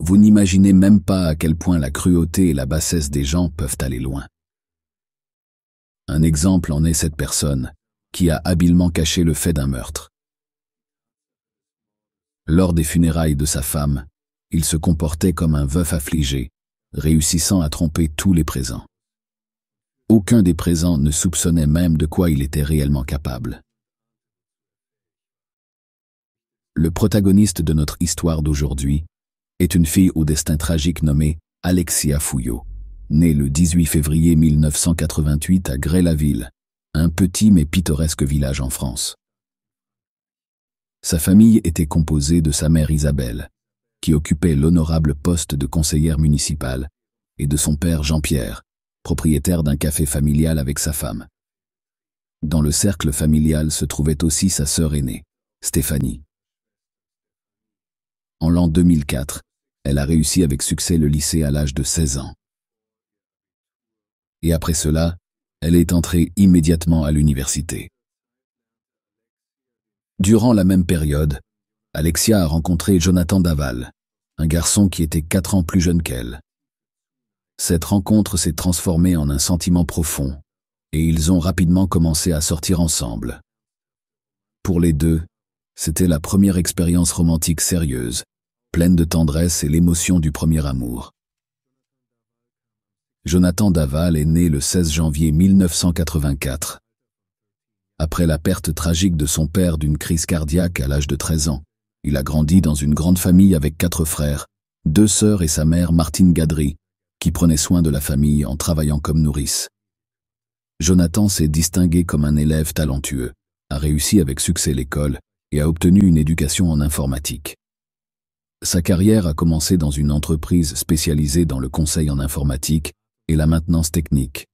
Vous n'imaginez même pas à quel point la cruauté et la bassesse des gens peuvent aller loin. Un exemple en est cette personne, qui a habilement caché le fait d'un meurtre. Lors des funérailles de sa femme, il se comportait comme un veuf affligé, réussissant à tromper tous les présents. Aucun des présents ne soupçonnait même de quoi il était réellement capable. Le protagoniste de notre histoire d'aujourd'hui, est une fille au destin tragique nommée Alexia Fouillot. Née le 18 février 1988 à Grès-la-Ville, un petit mais pittoresque village en France. Sa famille était composée de sa mère Isabelle, qui occupait l'honorable poste de conseillère municipale, et de son père Jean-Pierre, propriétaire d'un café familial avec sa femme. Dans le cercle familial se trouvait aussi sa sœur aînée, Stéphanie. En l'an 2004, elle a réussi avec succès le lycée à l'âge de 16 ans. Et après cela, elle est entrée immédiatement à l'université. Durant la même période, Alexia a rencontré Jonathan Daval, un garçon qui était quatre ans plus jeune qu'elle. Cette rencontre s'est transformée en un sentiment profond, et ils ont rapidement commencé à sortir ensemble. Pour les deux, c'était la première expérience romantique sérieuse, pleine de tendresse et l'émotion du premier amour. Jonathan Daval est né le 16 janvier 1984. Après la perte tragique de son père d'une crise cardiaque à l'âge de 13 ans, il a grandi dans une grande famille avec quatre frères, deux sœurs et sa mère Martine Gadry, qui prenait soin de la famille en travaillant comme nourrice. Jonathan s'est distingué comme un élève talentueux, a réussi avec succès l'école et a obtenu une éducation en informatique. Sa carrière a commencé dans une entreprise spécialisée dans le conseil en informatique et la maintenance technique.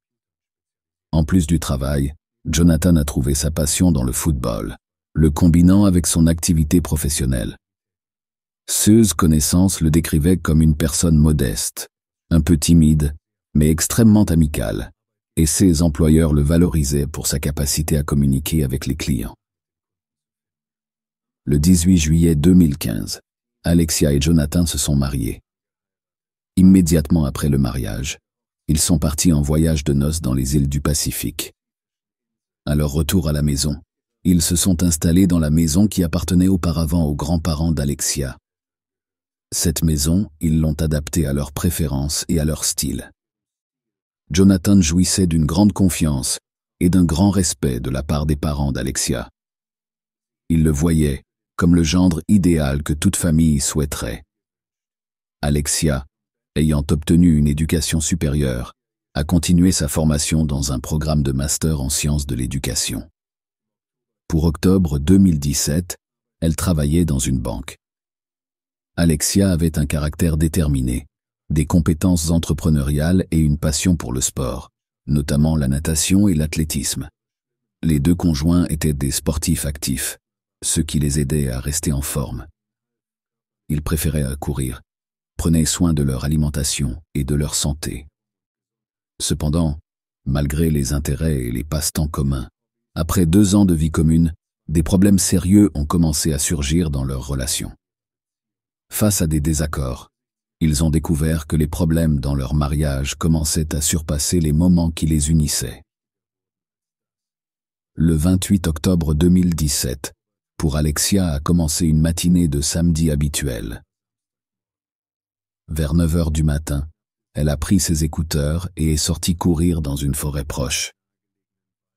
En plus du travail, Jonathan a trouvé sa passion dans le football, le combinant avec son activité professionnelle. Seuse connaissance le décrivait comme une personne modeste, un peu timide, mais extrêmement amicale, et ses employeurs le valorisaient pour sa capacité à communiquer avec les clients. Le 18 juillet 2015, Alexia et Jonathan se sont mariés. Immédiatement après le mariage, ils sont partis en voyage de noces dans les îles du Pacifique. À leur retour à la maison, ils se sont installés dans la maison qui appartenait auparavant aux grands-parents d'Alexia. Cette maison, ils l'ont adaptée à leurs préférences et à leur style. Jonathan jouissait d'une grande confiance et d'un grand respect de la part des parents d'Alexia. Il le voyait, comme le gendre idéal que toute famille souhaiterait. Alexia, ayant obtenu une éducation supérieure, a continué sa formation dans un programme de master en sciences de l'éducation. Pour octobre 2017, elle travaillait dans une banque. Alexia avait un caractère déterminé, des compétences entrepreneuriales et une passion pour le sport, notamment la natation et l'athlétisme. Les deux conjoints étaient des sportifs actifs ce qui les aidait à rester en forme. Ils préféraient courir, prenaient soin de leur alimentation et de leur santé. Cependant, malgré les intérêts et les passe-temps communs, après deux ans de vie commune, des problèmes sérieux ont commencé à surgir dans leurs relations. Face à des désaccords, ils ont découvert que les problèmes dans leur mariage commençaient à surpasser les moments qui les unissaient. Le 28 octobre 2017, pour Alexia a commencé une matinée de samedi habituelle. Vers 9 heures du matin, elle a pris ses écouteurs et est sortie courir dans une forêt proche.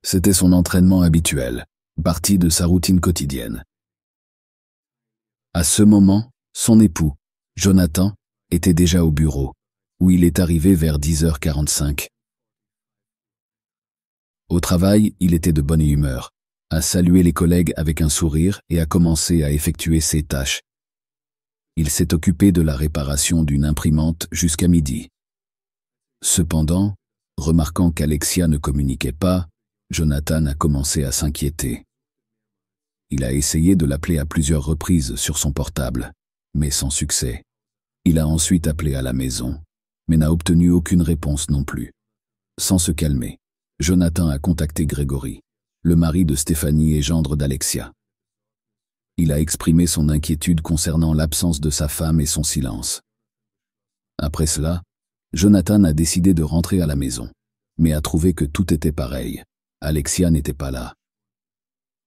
C'était son entraînement habituel, partie de sa routine quotidienne. À ce moment, son époux, Jonathan, était déjà au bureau, où il est arrivé vers 10h45. Au travail, il était de bonne humeur, a salué les collègues avec un sourire et a commencé à effectuer ses tâches. Il s'est occupé de la réparation d'une imprimante jusqu'à midi. Cependant, remarquant qu'Alexia ne communiquait pas, Jonathan a commencé à s'inquiéter. Il a essayé de l'appeler à plusieurs reprises sur son portable, mais sans succès. Il a ensuite appelé à la maison, mais n'a obtenu aucune réponse non plus. Sans se calmer, Jonathan a contacté Grégory le mari de Stéphanie et gendre d'Alexia. Il a exprimé son inquiétude concernant l'absence de sa femme et son silence. Après cela, Jonathan a décidé de rentrer à la maison, mais a trouvé que tout était pareil. Alexia n'était pas là.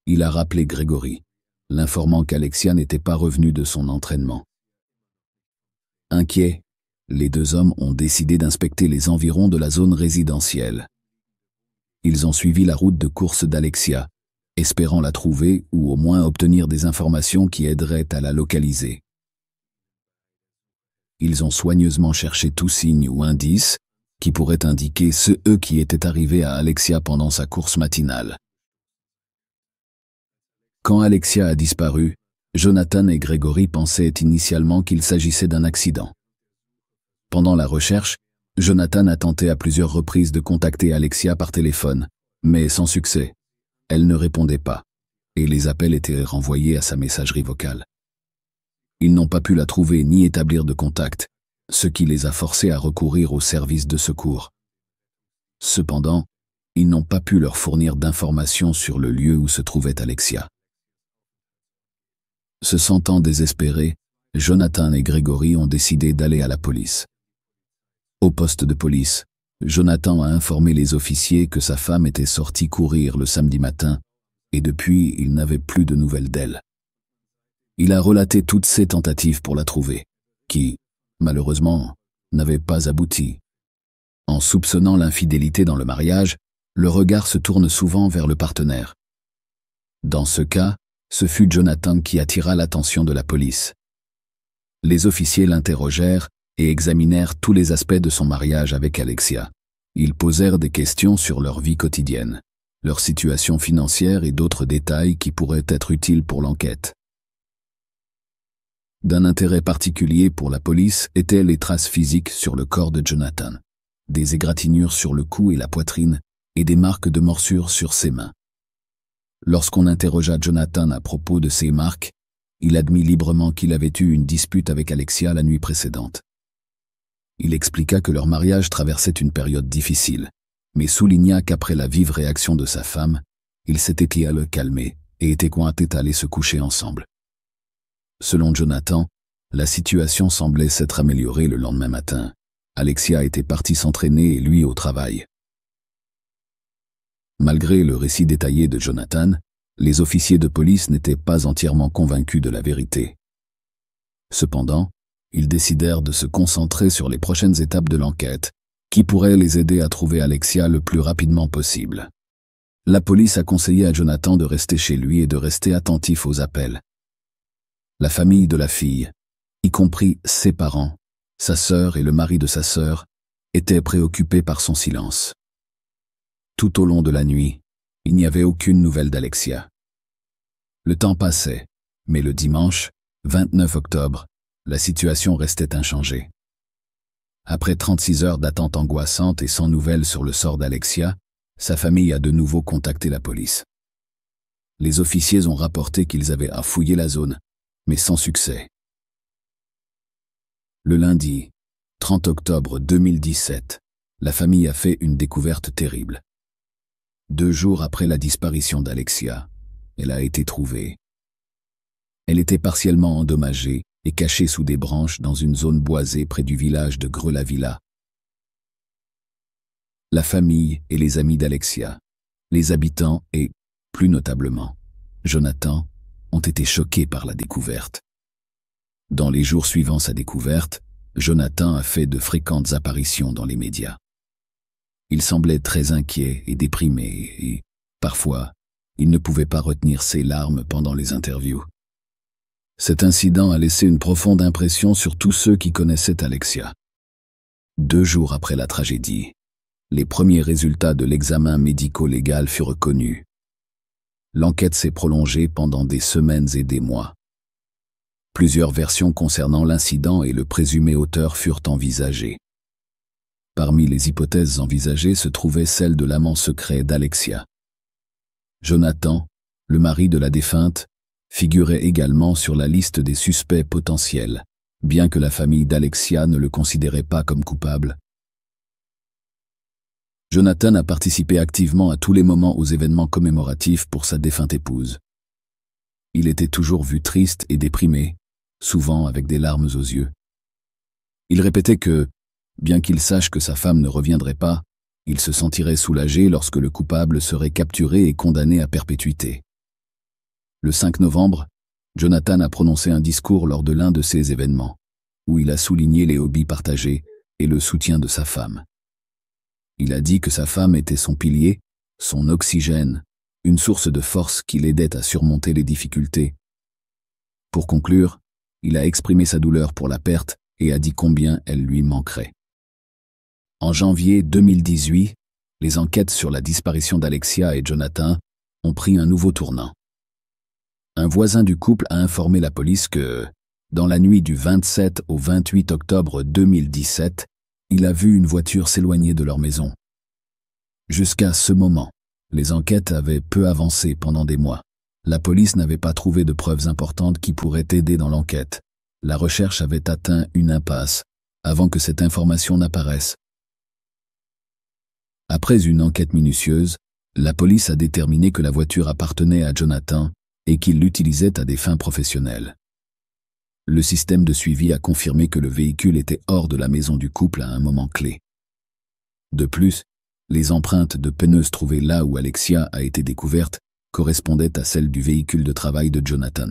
Il a rappelé Grégory, l'informant qu'Alexia n'était pas revenue de son entraînement. Inquiets, les deux hommes ont décidé d'inspecter les environs de la zone résidentielle ils ont suivi la route de course d'Alexia, espérant la trouver ou au moins obtenir des informations qui aideraient à la localiser. Ils ont soigneusement cherché tout signe ou indice qui pourrait indiquer ceux e qui étaient arrivés à Alexia pendant sa course matinale. Quand Alexia a disparu, Jonathan et Gregory pensaient initialement qu'il s'agissait d'un accident. Pendant la recherche, Jonathan a tenté à plusieurs reprises de contacter Alexia par téléphone, mais sans succès. Elle ne répondait pas, et les appels étaient renvoyés à sa messagerie vocale. Ils n'ont pas pu la trouver ni établir de contact, ce qui les a forcés à recourir au service de secours. Cependant, ils n'ont pas pu leur fournir d'informations sur le lieu où se trouvait Alexia. Se sentant désespérés, Jonathan et Grégory ont décidé d'aller à la police. Au poste de police, Jonathan a informé les officiers que sa femme était sortie courir le samedi matin, et depuis il n'avait plus de nouvelles d'elle. Il a relaté toutes ses tentatives pour la trouver, qui, malheureusement, n'avaient pas abouti. En soupçonnant l'infidélité dans le mariage, le regard se tourne souvent vers le partenaire. Dans ce cas, ce fut Jonathan qui attira l'attention de la police. Les officiers l'interrogèrent et examinèrent tous les aspects de son mariage avec Alexia. Ils posèrent des questions sur leur vie quotidienne, leur situation financière et d'autres détails qui pourraient être utiles pour l'enquête. D'un intérêt particulier pour la police étaient les traces physiques sur le corps de Jonathan, des égratignures sur le cou et la poitrine, et des marques de morsures sur ses mains. Lorsqu'on interrogea Jonathan à propos de ces marques, il admit librement qu'il avait eu une dispute avec Alexia la nuit précédente. Il expliqua que leur mariage traversait une période difficile, mais souligna qu'après la vive réaction de sa femme, il s'était lié à le calmer et était cointé à se coucher ensemble. Selon Jonathan, la situation semblait s'être améliorée le lendemain matin. Alexia était partie s'entraîner et lui au travail. Malgré le récit détaillé de Jonathan, les officiers de police n'étaient pas entièrement convaincus de la vérité. Cependant, ils décidèrent de se concentrer sur les prochaines étapes de l'enquête, qui pourraient les aider à trouver Alexia le plus rapidement possible. La police a conseillé à Jonathan de rester chez lui et de rester attentif aux appels. La famille de la fille, y compris ses parents, sa sœur et le mari de sa sœur, étaient préoccupés par son silence. Tout au long de la nuit, il n'y avait aucune nouvelle d'Alexia. Le temps passait, mais le dimanche, 29 octobre, la situation restait inchangée. Après 36 heures d'attente angoissante et sans nouvelles sur le sort d'Alexia, sa famille a de nouveau contacté la police. Les officiers ont rapporté qu'ils avaient à fouiller la zone, mais sans succès. Le lundi, 30 octobre 2017, la famille a fait une découverte terrible. Deux jours après la disparition d'Alexia, elle a été trouvée. Elle était partiellement endommagée et caché sous des branches dans une zone boisée près du village de Grelavilla. La famille et les amis d'Alexia, les habitants et, plus notablement, Jonathan, ont été choqués par la découverte. Dans les jours suivant sa découverte, Jonathan a fait de fréquentes apparitions dans les médias. Il semblait très inquiet et déprimé et, parfois, il ne pouvait pas retenir ses larmes pendant les interviews. Cet incident a laissé une profonde impression sur tous ceux qui connaissaient Alexia. Deux jours après la tragédie, les premiers résultats de l'examen médico-légal furent connus. L'enquête s'est prolongée pendant des semaines et des mois. Plusieurs versions concernant l'incident et le présumé auteur furent envisagées. Parmi les hypothèses envisagées se trouvait celle de l'amant secret d'Alexia. Jonathan, le mari de la défunte, figurait également sur la liste des suspects potentiels, bien que la famille d'Alexia ne le considérait pas comme coupable. Jonathan a participé activement à tous les moments aux événements commémoratifs pour sa défunte épouse. Il était toujours vu triste et déprimé, souvent avec des larmes aux yeux. Il répétait que, bien qu'il sache que sa femme ne reviendrait pas, il se sentirait soulagé lorsque le coupable serait capturé et condamné à perpétuité. Le 5 novembre, Jonathan a prononcé un discours lors de l'un de ces événements, où il a souligné les hobbies partagés et le soutien de sa femme. Il a dit que sa femme était son pilier, son oxygène, une source de force qui l'aidait à surmonter les difficultés. Pour conclure, il a exprimé sa douleur pour la perte et a dit combien elle lui manquerait. En janvier 2018, les enquêtes sur la disparition d'Alexia et Jonathan ont pris un nouveau tournant un voisin du couple a informé la police que, dans la nuit du 27 au 28 octobre 2017, il a vu une voiture s'éloigner de leur maison. Jusqu'à ce moment, les enquêtes avaient peu avancé pendant des mois. La police n'avait pas trouvé de preuves importantes qui pourraient aider dans l'enquête. La recherche avait atteint une impasse, avant que cette information n'apparaisse. Après une enquête minutieuse, la police a déterminé que la voiture appartenait à Jonathan, et qu'il l'utilisait à des fins professionnelles. Le système de suivi a confirmé que le véhicule était hors de la maison du couple à un moment clé. De plus, les empreintes de pneus trouvées là où Alexia a été découverte correspondaient à celles du véhicule de travail de Jonathan.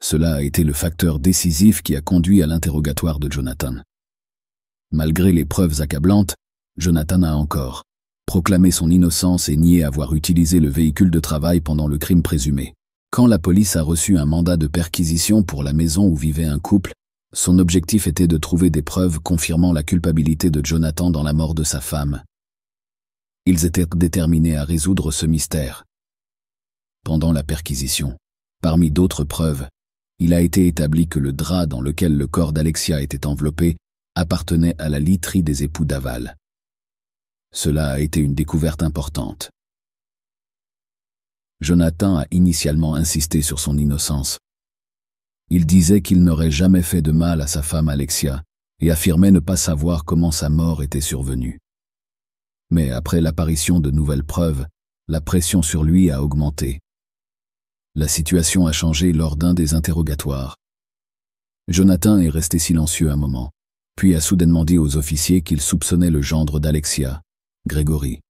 Cela a été le facteur décisif qui a conduit à l'interrogatoire de Jonathan. Malgré les preuves accablantes, Jonathan a encore proclamer son innocence et nier avoir utilisé le véhicule de travail pendant le crime présumé. Quand la police a reçu un mandat de perquisition pour la maison où vivait un couple, son objectif était de trouver des preuves confirmant la culpabilité de Jonathan dans la mort de sa femme. Ils étaient déterminés à résoudre ce mystère. Pendant la perquisition, parmi d'autres preuves, il a été établi que le drap dans lequel le corps d'Alexia était enveloppé appartenait à la literie des époux Daval. Cela a été une découverte importante. Jonathan a initialement insisté sur son innocence. Il disait qu'il n'aurait jamais fait de mal à sa femme Alexia et affirmait ne pas savoir comment sa mort était survenue. Mais après l'apparition de nouvelles preuves, la pression sur lui a augmenté. La situation a changé lors d'un des interrogatoires. Jonathan est resté silencieux un moment, puis a soudainement dit aux officiers qu'il soupçonnait le gendre d'Alexia, Grégory.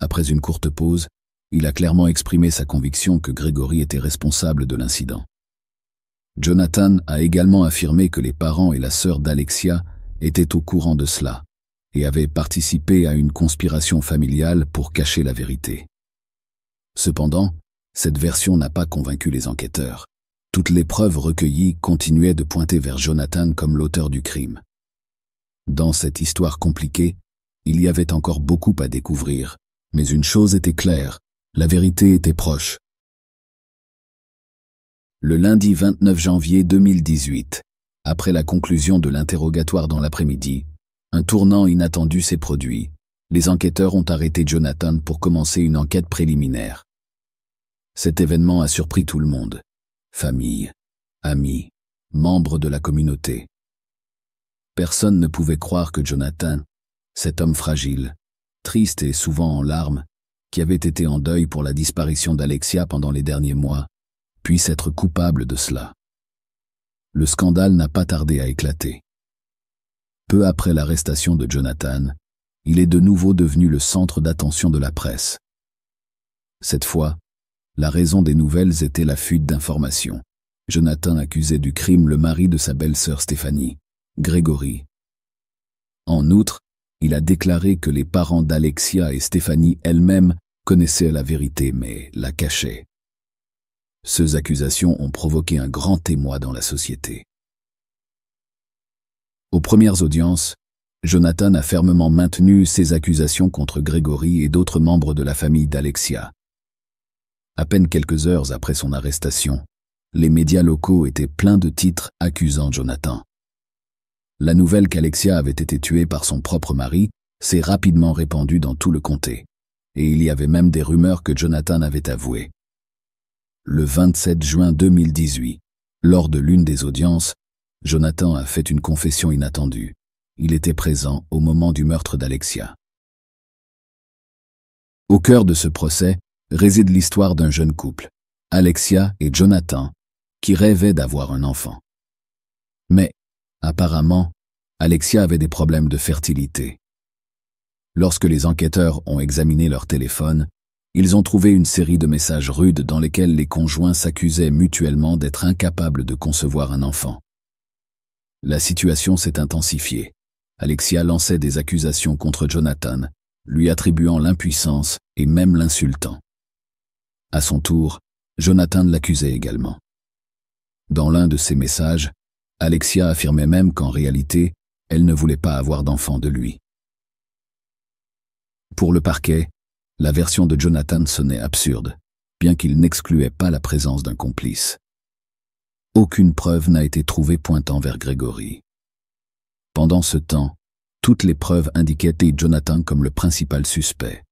Après une courte pause, il a clairement exprimé sa conviction que Grégory était responsable de l'incident. Jonathan a également affirmé que les parents et la sœur d'Alexia étaient au courant de cela et avaient participé à une conspiration familiale pour cacher la vérité. Cependant, cette version n'a pas convaincu les enquêteurs. Toutes les preuves recueillies continuaient de pointer vers Jonathan comme l'auteur du crime. Dans cette histoire compliquée, il y avait encore beaucoup à découvrir, mais une chose était claire, la vérité était proche. Le lundi 29 janvier 2018, après la conclusion de l'interrogatoire dans l'après-midi, un tournant inattendu s'est produit. Les enquêteurs ont arrêté Jonathan pour commencer une enquête préliminaire. Cet événement a surpris tout le monde. Famille, amis, membres de la communauté. Personne ne pouvait croire que Jonathan, cet homme fragile, triste et souvent en larmes, qui avait été en deuil pour la disparition d'Alexia pendant les derniers mois, puisse être coupable de cela. Le scandale n'a pas tardé à éclater. Peu après l'arrestation de Jonathan, il est de nouveau devenu le centre d'attention de la presse. Cette fois, la raison des nouvelles était la fuite d'informations. Jonathan accusait du crime le mari de sa belle-sœur Stéphanie, Grégory. En outre, il a déclaré que les parents d'Alexia et Stéphanie elles-mêmes connaissaient la vérité mais la cachaient. Ces accusations ont provoqué un grand émoi dans la société. Aux premières audiences, Jonathan a fermement maintenu ses accusations contre Grégory et d'autres membres de la famille d'Alexia. À peine quelques heures après son arrestation, les médias locaux étaient pleins de titres accusant Jonathan. La nouvelle qu'Alexia avait été tuée par son propre mari s'est rapidement répandue dans tout le comté, et il y avait même des rumeurs que Jonathan avait avouées. Le 27 juin 2018, lors de l'une des audiences, Jonathan a fait une confession inattendue. Il était présent au moment du meurtre d'Alexia. Au cœur de ce procès réside l'histoire d'un jeune couple, Alexia et Jonathan, qui rêvaient d'avoir un enfant. Mais Apparemment, Alexia avait des problèmes de fertilité. Lorsque les enquêteurs ont examiné leur téléphone, ils ont trouvé une série de messages rudes dans lesquels les conjoints s'accusaient mutuellement d'être incapables de concevoir un enfant. La situation s'est intensifiée. Alexia lançait des accusations contre Jonathan, lui attribuant l'impuissance et même l'insultant. À son tour, Jonathan l'accusait également. Dans l'un de ses messages, Alexia affirmait même qu'en réalité, elle ne voulait pas avoir d'enfant de lui. Pour le parquet, la version de Jonathan sonnait absurde, bien qu'il n'excluait pas la présence d'un complice. Aucune preuve n'a été trouvée pointant vers Grégory. Pendant ce temps, toutes les preuves indiquaient Jonathan comme le principal suspect.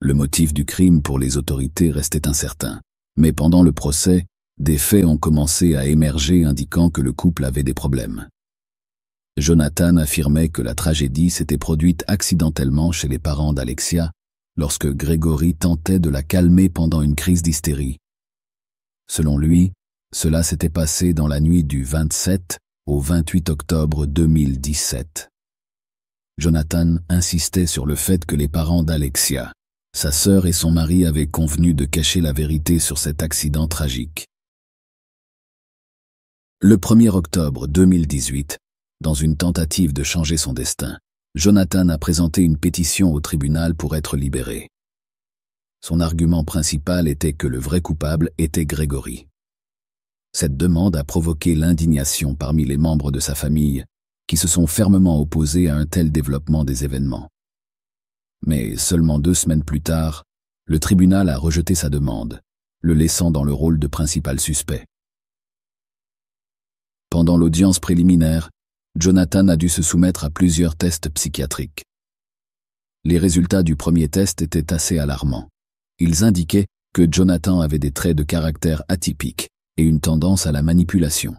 Le motif du crime pour les autorités restait incertain, mais pendant le procès, des faits ont commencé à émerger indiquant que le couple avait des problèmes. Jonathan affirmait que la tragédie s'était produite accidentellement chez les parents d'Alexia, lorsque Grégory tentait de la calmer pendant une crise d'hystérie. Selon lui, cela s'était passé dans la nuit du 27 au 28 octobre 2017. Jonathan insistait sur le fait que les parents d'Alexia, sa sœur et son mari avaient convenu de cacher la vérité sur cet accident tragique. Le 1er octobre 2018, dans une tentative de changer son destin, Jonathan a présenté une pétition au tribunal pour être libéré. Son argument principal était que le vrai coupable était Grégory. Cette demande a provoqué l'indignation parmi les membres de sa famille, qui se sont fermement opposés à un tel développement des événements. Mais seulement deux semaines plus tard, le tribunal a rejeté sa demande, le laissant dans le rôle de principal suspect. Pendant l'audience préliminaire, Jonathan a dû se soumettre à plusieurs tests psychiatriques. Les résultats du premier test étaient assez alarmants. Ils indiquaient que Jonathan avait des traits de caractère atypiques et une tendance à la manipulation.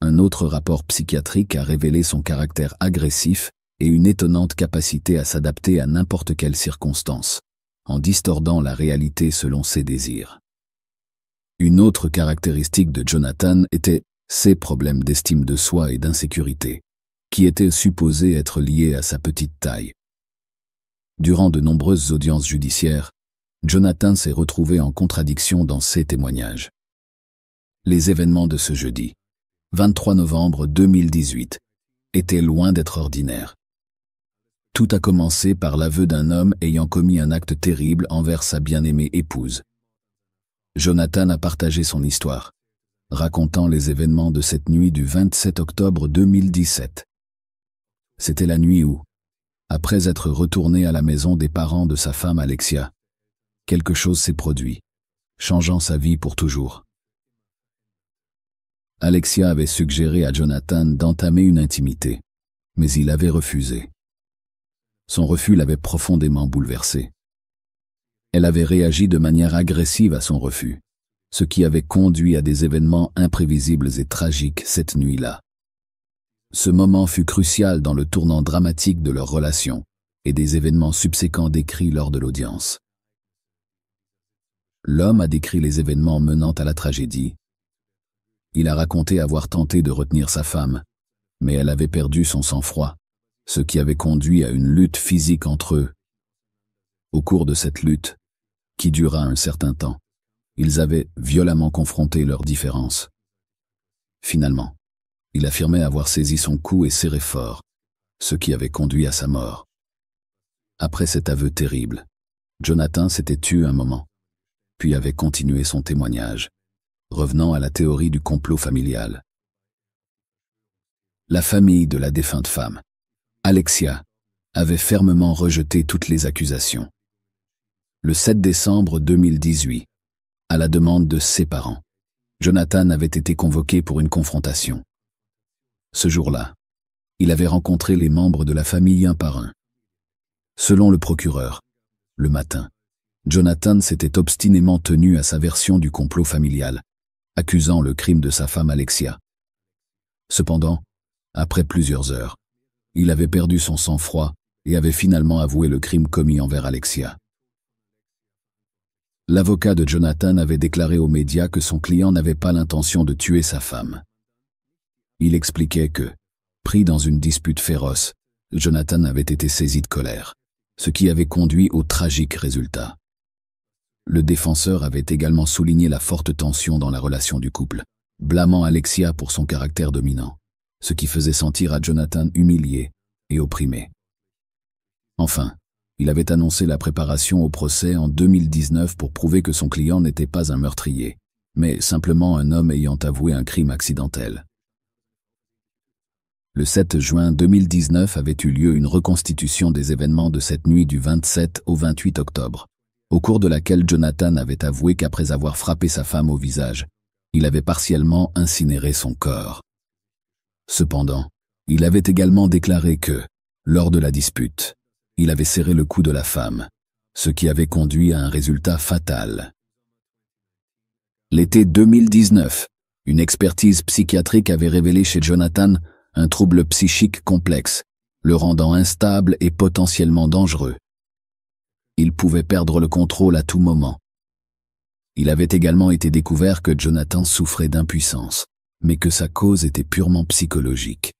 Un autre rapport psychiatrique a révélé son caractère agressif et une étonnante capacité à s'adapter à n'importe quelle circonstance, en distordant la réalité selon ses désirs. Une autre caractéristique de Jonathan était ses problèmes d'estime de soi et d'insécurité, qui étaient supposés être liés à sa petite taille. Durant de nombreuses audiences judiciaires, Jonathan s'est retrouvé en contradiction dans ses témoignages. Les événements de ce jeudi, 23 novembre 2018, étaient loin d'être ordinaires. Tout a commencé par l'aveu d'un homme ayant commis un acte terrible envers sa bien-aimée épouse. Jonathan a partagé son histoire, racontant les événements de cette nuit du 27 octobre 2017. C'était la nuit où, après être retourné à la maison des parents de sa femme Alexia, quelque chose s'est produit, changeant sa vie pour toujours. Alexia avait suggéré à Jonathan d'entamer une intimité, mais il avait refusé. Son refus l'avait profondément bouleversé. Elle avait réagi de manière agressive à son refus ce qui avait conduit à des événements imprévisibles et tragiques cette nuit-là. Ce moment fut crucial dans le tournant dramatique de leur relation et des événements subséquents décrits lors de l'audience. L'homme a décrit les événements menant à la tragédie. Il a raconté avoir tenté de retenir sa femme, mais elle avait perdu son sang-froid, ce qui avait conduit à une lutte physique entre eux. Au cours de cette lutte, qui dura un certain temps, ils avaient violemment confronté leurs différences. Finalement, il affirmait avoir saisi son cou et serré fort, ce qui avait conduit à sa mort. Après cet aveu terrible, Jonathan s'était tué un moment, puis avait continué son témoignage, revenant à la théorie du complot familial. La famille de la défunte femme, Alexia, avait fermement rejeté toutes les accusations. Le 7 décembre 2018, à la demande de ses parents. Jonathan avait été convoqué pour une confrontation. Ce jour-là, il avait rencontré les membres de la famille un par un. Selon le procureur, le matin, Jonathan s'était obstinément tenu à sa version du complot familial, accusant le crime de sa femme Alexia. Cependant, après plusieurs heures, il avait perdu son sang-froid et avait finalement avoué le crime commis envers Alexia l'avocat de Jonathan avait déclaré aux médias que son client n'avait pas l'intention de tuer sa femme. Il expliquait que, pris dans une dispute féroce, Jonathan avait été saisi de colère, ce qui avait conduit au tragique résultat. Le défenseur avait également souligné la forte tension dans la relation du couple, blâmant Alexia pour son caractère dominant, ce qui faisait sentir à Jonathan humilié et opprimé. Enfin, il avait annoncé la préparation au procès en 2019 pour prouver que son client n'était pas un meurtrier, mais simplement un homme ayant avoué un crime accidentel. Le 7 juin 2019 avait eu lieu une reconstitution des événements de cette nuit du 27 au 28 octobre, au cours de laquelle Jonathan avait avoué qu'après avoir frappé sa femme au visage, il avait partiellement incinéré son corps. Cependant, il avait également déclaré que, lors de la dispute, il avait serré le cou de la femme, ce qui avait conduit à un résultat fatal. L'été 2019, une expertise psychiatrique avait révélé chez Jonathan un trouble psychique complexe, le rendant instable et potentiellement dangereux. Il pouvait perdre le contrôle à tout moment. Il avait également été découvert que Jonathan souffrait d'impuissance, mais que sa cause était purement psychologique.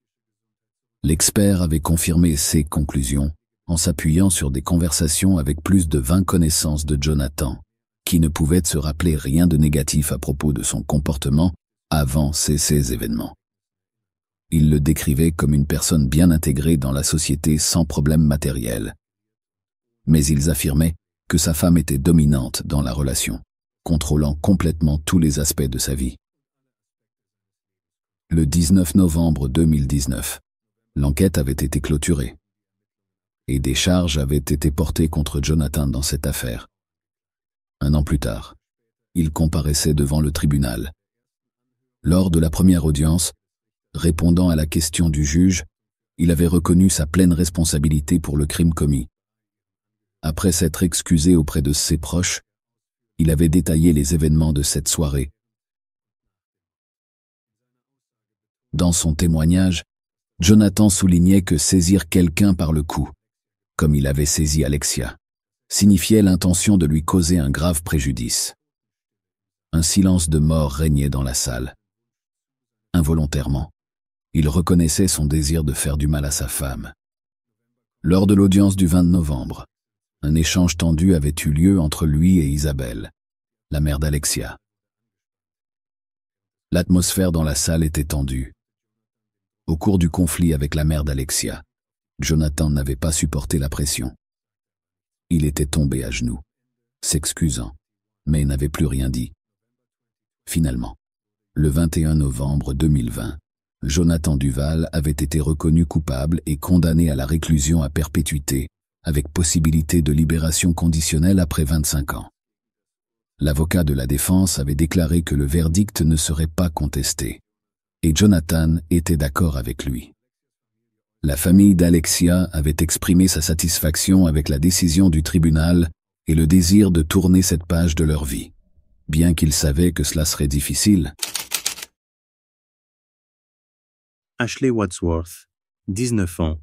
L'expert avait confirmé ses conclusions en s'appuyant sur des conversations avec plus de 20 connaissances de Jonathan, qui ne pouvaient se rappeler rien de négatif à propos de son comportement avant ces, événements. Ils le décrivaient comme une personne bien intégrée dans la société sans problème matériel. Mais ils affirmaient que sa femme était dominante dans la relation, contrôlant complètement tous les aspects de sa vie. Le 19 novembre 2019, l'enquête avait été clôturée et des charges avaient été portées contre Jonathan dans cette affaire. Un an plus tard, il comparaissait devant le tribunal. Lors de la première audience, répondant à la question du juge, il avait reconnu sa pleine responsabilité pour le crime commis. Après s'être excusé auprès de ses proches, il avait détaillé les événements de cette soirée. Dans son témoignage, Jonathan soulignait que saisir quelqu'un par le coup, comme il avait saisi Alexia, signifiait l'intention de lui causer un grave préjudice. Un silence de mort régnait dans la salle. Involontairement, il reconnaissait son désir de faire du mal à sa femme. Lors de l'audience du 20 novembre, un échange tendu avait eu lieu entre lui et Isabelle, la mère d'Alexia. L'atmosphère dans la salle était tendue. Au cours du conflit avec la mère d'Alexia, Jonathan n'avait pas supporté la pression. Il était tombé à genoux, s'excusant, mais n'avait plus rien dit. Finalement, le 21 novembre 2020, Jonathan Duval avait été reconnu coupable et condamné à la réclusion à perpétuité, avec possibilité de libération conditionnelle après 25 ans. L'avocat de la défense avait déclaré que le verdict ne serait pas contesté, et Jonathan était d'accord avec lui la famille d'Alexia avait exprimé sa satisfaction avec la décision du tribunal et le désir de tourner cette page de leur vie, bien qu'ils savaient que cela serait difficile. Ashley Wadsworth, 19 ans,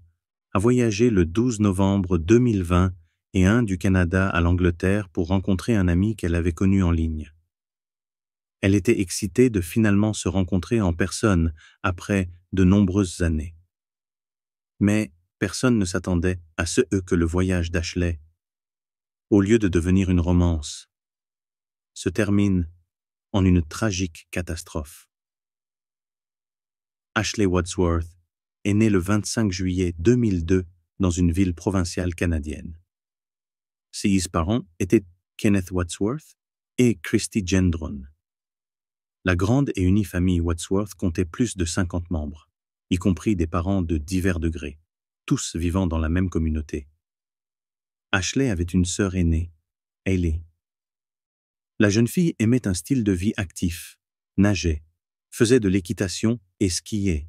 a voyagé le 12 novembre 2020 et un du Canada à l'Angleterre pour rencontrer un ami qu'elle avait connu en ligne. Elle était excitée de finalement se rencontrer en personne après de nombreuses années. Mais personne ne s'attendait à ce e que le voyage d'Ashley, au lieu de devenir une romance, se termine en une tragique catastrophe. Ashley Wadsworth est né le 25 juillet 2002 dans une ville provinciale canadienne. Ses parents étaient Kenneth Wadsworth et Christy Gendron. La grande et unie famille Wadsworth comptait plus de 50 membres y compris des parents de divers degrés, tous vivant dans la même communauté. Ashley avait une sœur aînée, Ailey. La jeune fille aimait un style de vie actif, nageait, faisait de l'équitation et skiait.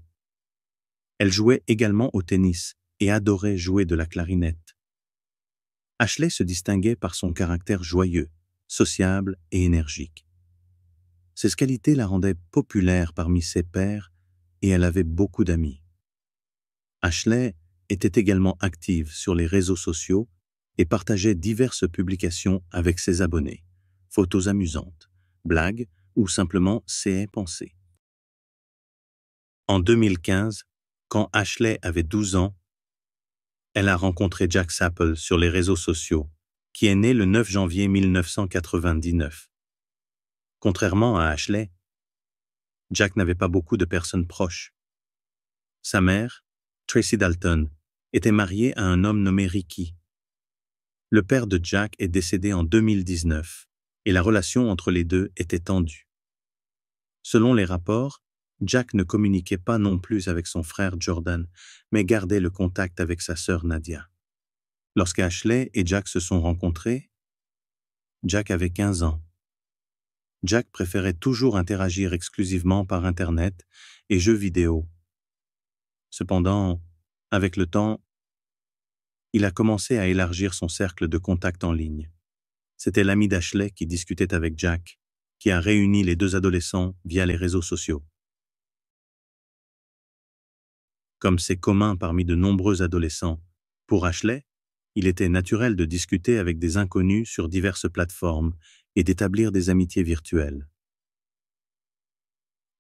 Elle jouait également au tennis et adorait jouer de la clarinette. Ashley se distinguait par son caractère joyeux, sociable et énergique. Ces qualités la rendaient populaire parmi ses pairs et elle avait beaucoup d'amis. Ashley était également active sur les réseaux sociaux et partageait diverses publications avec ses abonnés, photos amusantes, blagues ou simplement ses pensées. En 2015, quand Ashley avait 12 ans, elle a rencontré Jack Sapple sur les réseaux sociaux, qui est né le 9 janvier 1999. Contrairement à Ashley, Jack n'avait pas beaucoup de personnes proches. Sa mère, Tracy Dalton, était mariée à un homme nommé Ricky. Le père de Jack est décédé en 2019 et la relation entre les deux était tendue. Selon les rapports, Jack ne communiquait pas non plus avec son frère Jordan, mais gardait le contact avec sa sœur Nadia. Lorsque Ashley et Jack se sont rencontrés, Jack avait 15 ans. Jack préférait toujours interagir exclusivement par Internet et jeux vidéo. Cependant, avec le temps, il a commencé à élargir son cercle de contacts en ligne. C'était l'ami d'Ashley qui discutait avec Jack, qui a réuni les deux adolescents via les réseaux sociaux. Comme c'est commun parmi de nombreux adolescents, pour Ashley, il était naturel de discuter avec des inconnus sur diverses plateformes et d'établir des amitiés virtuelles.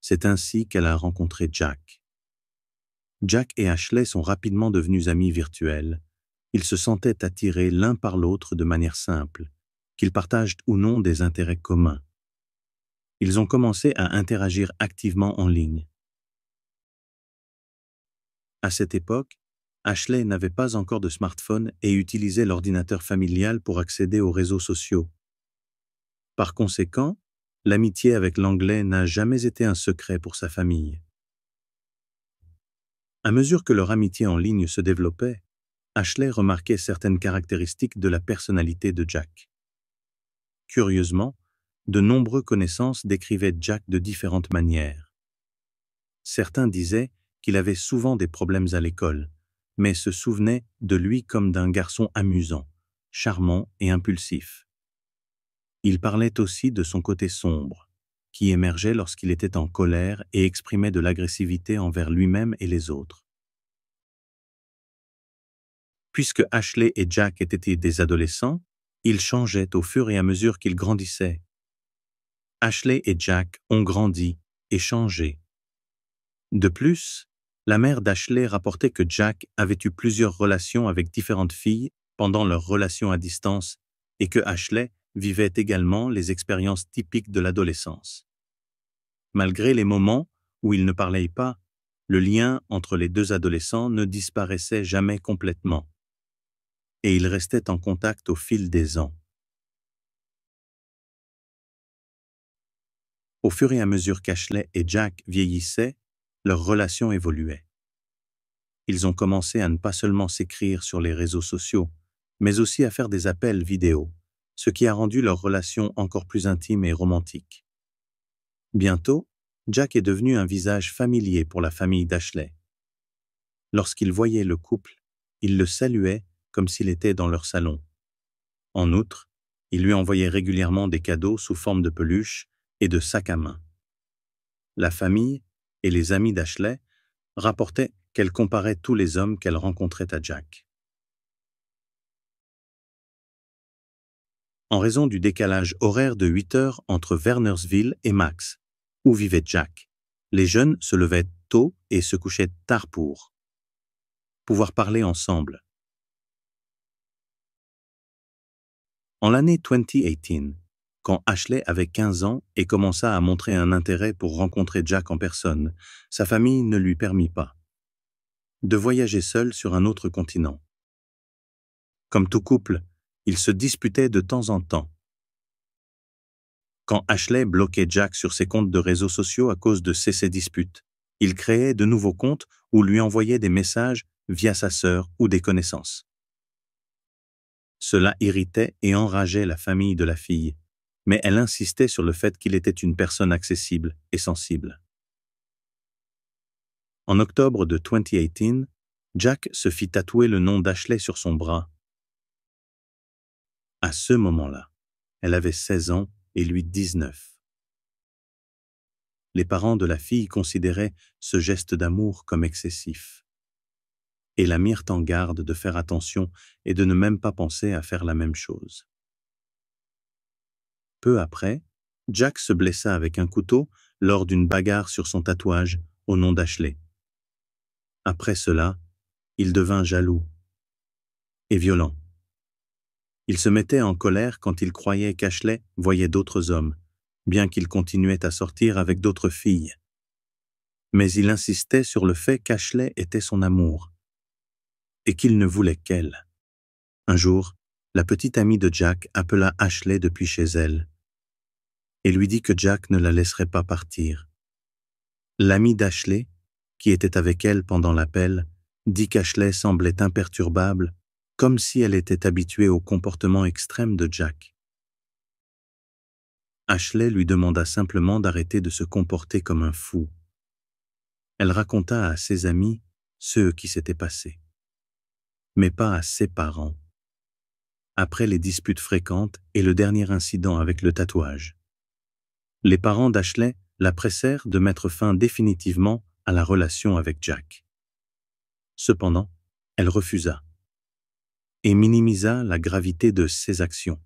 C'est ainsi qu'elle a rencontré Jack. Jack et Ashley sont rapidement devenus amis virtuels. Ils se sentaient attirés l'un par l'autre de manière simple, qu'ils partagent ou non des intérêts communs. Ils ont commencé à interagir activement en ligne. À cette époque, Ashley n'avait pas encore de smartphone et utilisait l'ordinateur familial pour accéder aux réseaux sociaux. Par conséquent, l'amitié avec l'anglais n'a jamais été un secret pour sa famille. À mesure que leur amitié en ligne se développait, Ashley remarquait certaines caractéristiques de la personnalité de Jack. Curieusement, de nombreux connaissances décrivaient Jack de différentes manières. Certains disaient qu'il avait souvent des problèmes à l'école, mais se souvenaient de lui comme d'un garçon amusant, charmant et impulsif. Il parlait aussi de son côté sombre, qui émergeait lorsqu'il était en colère et exprimait de l'agressivité envers lui-même et les autres. Puisque Ashley et Jack étaient des adolescents, ils changeaient au fur et à mesure qu'ils grandissaient. Ashley et Jack ont grandi et changé. De plus, la mère d'Ashley rapportait que Jack avait eu plusieurs relations avec différentes filles pendant leur relation à distance et que Ashley vivaient également les expériences typiques de l'adolescence. Malgré les moments où ils ne parlaient pas, le lien entre les deux adolescents ne disparaissait jamais complètement, et ils restaient en contact au fil des ans. Au fur et à mesure qu'Ashley et Jack vieillissaient, leur relation évoluait. Ils ont commencé à ne pas seulement s'écrire sur les réseaux sociaux, mais aussi à faire des appels vidéo ce qui a rendu leur relation encore plus intime et romantique. Bientôt, Jack est devenu un visage familier pour la famille d'Ashley. Lorsqu'il voyait le couple, il le saluait comme s'il était dans leur salon. En outre, il lui envoyait régulièrement des cadeaux sous forme de peluches et de sacs à main. La famille et les amis d'Ashley rapportaient qu'elle comparait tous les hommes qu'elle rencontrait à Jack. en raison du décalage horaire de 8 heures entre Wernersville et Max, où vivait Jack. Les jeunes se levaient tôt et se couchaient tard pour pouvoir parler ensemble. En l'année 2018, quand Ashley avait 15 ans et commença à montrer un intérêt pour rencontrer Jack en personne, sa famille ne lui permit pas de voyager seul sur un autre continent. Comme tout couple, ils se disputaient de temps en temps. Quand Ashley bloquait Jack sur ses comptes de réseaux sociaux à cause de ces, disputes, il créait de nouveaux comptes ou lui envoyait des messages via sa sœur ou des connaissances. Cela irritait et enrageait la famille de la fille, mais elle insistait sur le fait qu'il était une personne accessible et sensible. En octobre de 2018, Jack se fit tatouer le nom d'Ashley sur son bras, à ce moment-là, elle avait 16 ans et lui 19. Les parents de la fille considéraient ce geste d'amour comme excessif et la mirent en garde de faire attention et de ne même pas penser à faire la même chose. Peu après, Jack se blessa avec un couteau lors d'une bagarre sur son tatouage au nom d'Ashley. Après cela, il devint jaloux et violent. Il se mettait en colère quand il croyait qu'Ashley voyait d'autres hommes, bien qu'il continuait à sortir avec d'autres filles. Mais il insistait sur le fait qu'Ashley était son amour, et qu'il ne voulait qu'elle. Un jour, la petite amie de Jack appela Ashley depuis chez elle, et lui dit que Jack ne la laisserait pas partir. L'ami d'Ashley, qui était avec elle pendant l'appel, dit qu'Ashley semblait imperturbable comme si elle était habituée au comportement extrême de Jack. Ashley lui demanda simplement d'arrêter de se comporter comme un fou. Elle raconta à ses amis ce qui s'était passé, mais pas à ses parents. Après les disputes fréquentes et le dernier incident avec le tatouage, les parents d'Ashley la pressèrent de mettre fin définitivement à la relation avec Jack. Cependant, elle refusa et minimisa la gravité de ses actions.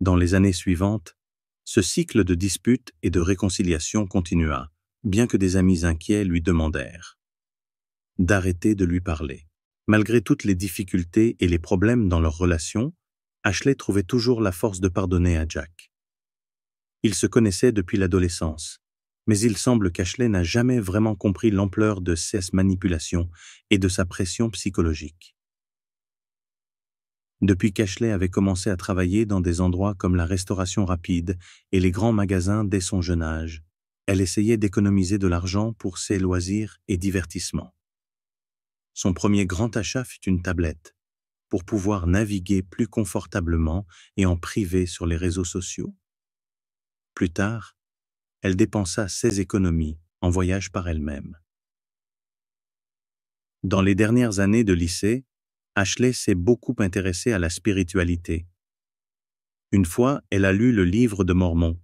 Dans les années suivantes, ce cycle de disputes et de réconciliation continua, bien que des amis inquiets lui demandèrent d'arrêter de lui parler. Malgré toutes les difficultés et les problèmes dans leur relation, Ashley trouvait toujours la force de pardonner à Jack. Ils se connaissaient depuis l'adolescence, mais il semble qu'Ashley n'a jamais vraiment compris l'ampleur de ses manipulations et de sa pression psychologique. Depuis qu'Ashley avait commencé à travailler dans des endroits comme la restauration rapide et les grands magasins dès son jeune âge, elle essayait d'économiser de l'argent pour ses loisirs et divertissements. Son premier grand achat fut une tablette, pour pouvoir naviguer plus confortablement et en privé sur les réseaux sociaux. Plus tard, elle dépensa ses économies en voyage par elle-même. Dans les dernières années de lycée, Ashley s'est beaucoup intéressée à la spiritualité. Une fois, elle a lu le livre de Mormon,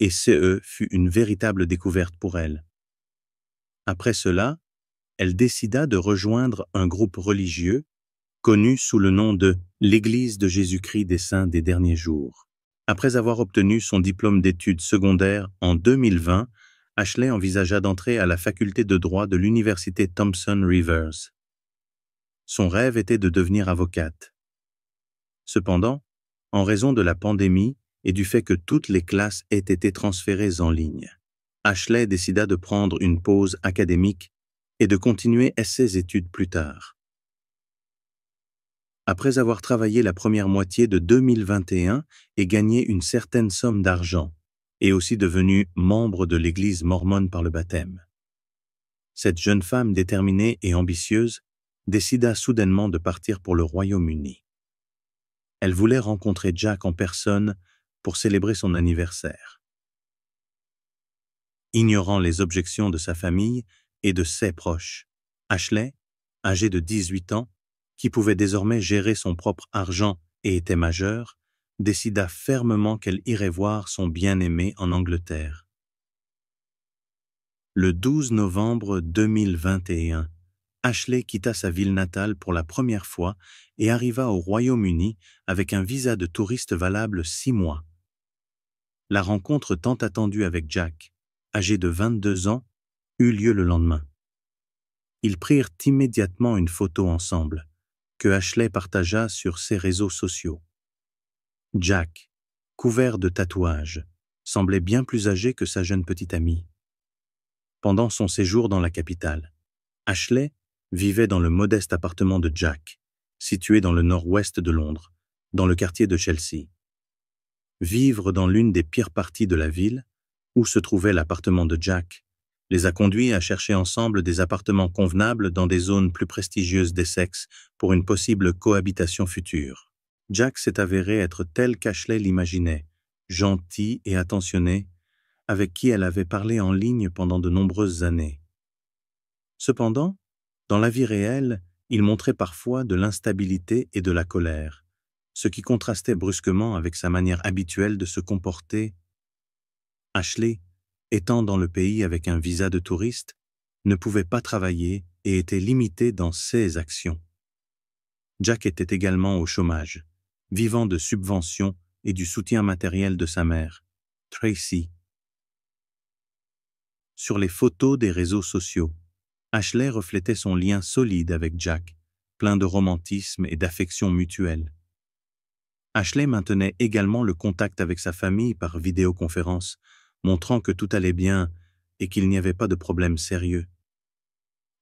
et CE fut une véritable découverte pour elle. Après cela, elle décida de rejoindre un groupe religieux connu sous le nom de l'Église de Jésus-Christ des Saints des derniers jours. Après avoir obtenu son diplôme d'études secondaires en 2020, Ashley envisagea d'entrer à la faculté de droit de l'université Thompson Rivers son rêve était de devenir avocate. Cependant, en raison de la pandémie et du fait que toutes les classes aient été transférées en ligne, Ashley décida de prendre une pause académique et de continuer ses études plus tard. Après avoir travaillé la première moitié de 2021 et gagné une certaine somme d'argent, et aussi devenue membre de l'Église mormone par le baptême. Cette jeune femme déterminée et ambitieuse décida soudainement de partir pour le Royaume-Uni. Elle voulait rencontrer Jack en personne pour célébrer son anniversaire. Ignorant les objections de sa famille et de ses proches, Ashley, âgée de 18 ans, qui pouvait désormais gérer son propre argent et était majeur, décida fermement qu'elle irait voir son bien-aimé en Angleterre. Le 12 novembre 2021, Ashley quitta sa ville natale pour la première fois et arriva au Royaume-Uni avec un visa de touriste valable six mois. La rencontre tant attendue avec Jack, âgé de 22 ans, eut lieu le lendemain. Ils prirent immédiatement une photo ensemble, que Ashley partagea sur ses réseaux sociaux. Jack, couvert de tatouages, semblait bien plus âgé que sa jeune petite amie. Pendant son séjour dans la capitale, Ashley vivait dans le modeste appartement de Jack, situé dans le nord-ouest de Londres, dans le quartier de Chelsea. Vivre dans l'une des pires parties de la ville, où se trouvait l'appartement de Jack, les a conduits à chercher ensemble des appartements convenables dans des zones plus prestigieuses des sexes pour une possible cohabitation future. Jack s'est avéré être tel qu'Ashley l'imaginait, gentil et attentionné, avec qui elle avait parlé en ligne pendant de nombreuses années. Cependant, dans la vie réelle, il montrait parfois de l'instabilité et de la colère, ce qui contrastait brusquement avec sa manière habituelle de se comporter. Ashley, étant dans le pays avec un visa de touriste, ne pouvait pas travailler et était limité dans ses actions. Jack était également au chômage, vivant de subventions et du soutien matériel de sa mère, Tracy. Sur les photos des réseaux sociaux, Ashley reflétait son lien solide avec Jack, plein de romantisme et d'affection mutuelle. Ashley maintenait également le contact avec sa famille par vidéoconférence, montrant que tout allait bien et qu'il n'y avait pas de problème sérieux.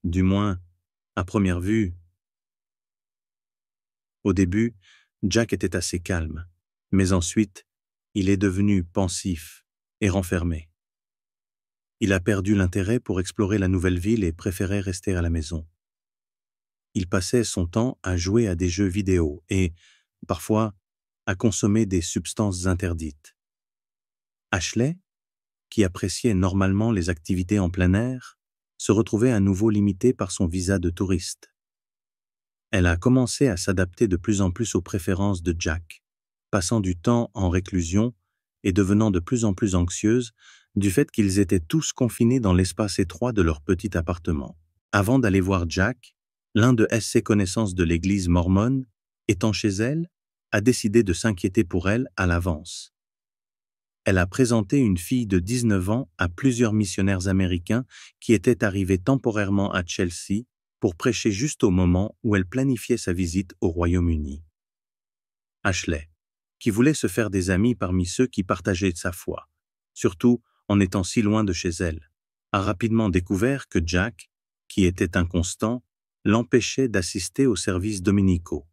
Du moins, à première vue. Au début, Jack était assez calme, mais ensuite, il est devenu pensif et renfermé. Il a perdu l'intérêt pour explorer la nouvelle ville et préférait rester à la maison. Il passait son temps à jouer à des jeux vidéo et, parfois, à consommer des substances interdites. Ashley, qui appréciait normalement les activités en plein air, se retrouvait à nouveau limitée par son visa de touriste. Elle a commencé à s'adapter de plus en plus aux préférences de Jack, passant du temps en réclusion et devenant de plus en plus anxieuse du fait qu'ils étaient tous confinés dans l'espace étroit de leur petit appartement. Avant d'aller voir Jack, l'un de ses connaissances de l'église mormone, étant chez elle, a décidé de s'inquiéter pour elle à l'avance. Elle a présenté une fille de 19 ans à plusieurs missionnaires américains qui étaient arrivés temporairement à Chelsea pour prêcher juste au moment où elle planifiait sa visite au Royaume-Uni. Ashley, qui voulait se faire des amis parmi ceux qui partageaient sa foi, surtout en étant si loin de chez elle, a rapidement découvert que Jack, qui était inconstant, l'empêchait d'assister aux services dominicaux.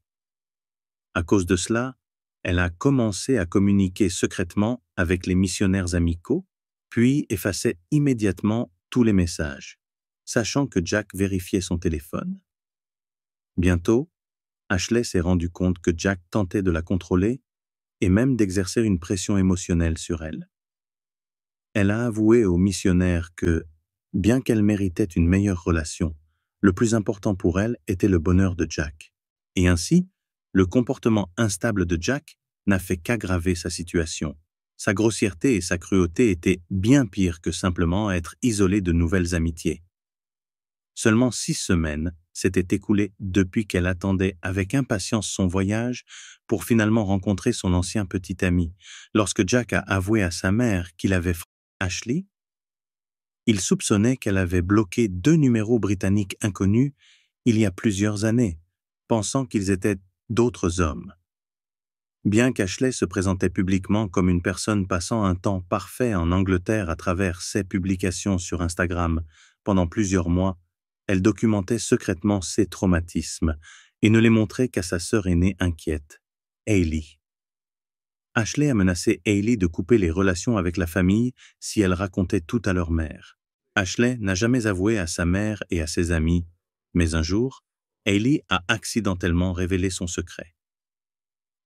À cause de cela, elle a commencé à communiquer secrètement avec les missionnaires amicaux, puis effaçait immédiatement tous les messages, sachant que Jack vérifiait son téléphone. Bientôt, Ashley s'est rendu compte que Jack tentait de la contrôler et même d'exercer une pression émotionnelle sur elle. Elle a avoué au missionnaire que, bien qu'elle méritait une meilleure relation, le plus important pour elle était le bonheur de Jack. Et ainsi, le comportement instable de Jack n'a fait qu'aggraver sa situation. Sa grossièreté et sa cruauté étaient bien pires que simplement être isolé de nouvelles amitiés. Seulement six semaines s'étaient écoulées depuis qu'elle attendait avec impatience son voyage pour finalement rencontrer son ancien petit ami, lorsque Jack a avoué à sa mère qu'il avait Ashley, il soupçonnait qu'elle avait bloqué deux numéros britanniques inconnus il y a plusieurs années, pensant qu'ils étaient d'autres hommes. Bien qu'Ashley se présentait publiquement comme une personne passant un temps parfait en Angleterre à travers ses publications sur Instagram pendant plusieurs mois, elle documentait secrètement ses traumatismes et ne les montrait qu'à sa sœur aînée inquiète, Hailey. Ashley a menacé Hailey de couper les relations avec la famille si elle racontait tout à leur mère. Ashley n'a jamais avoué à sa mère et à ses amis, mais un jour, Hailey a accidentellement révélé son secret.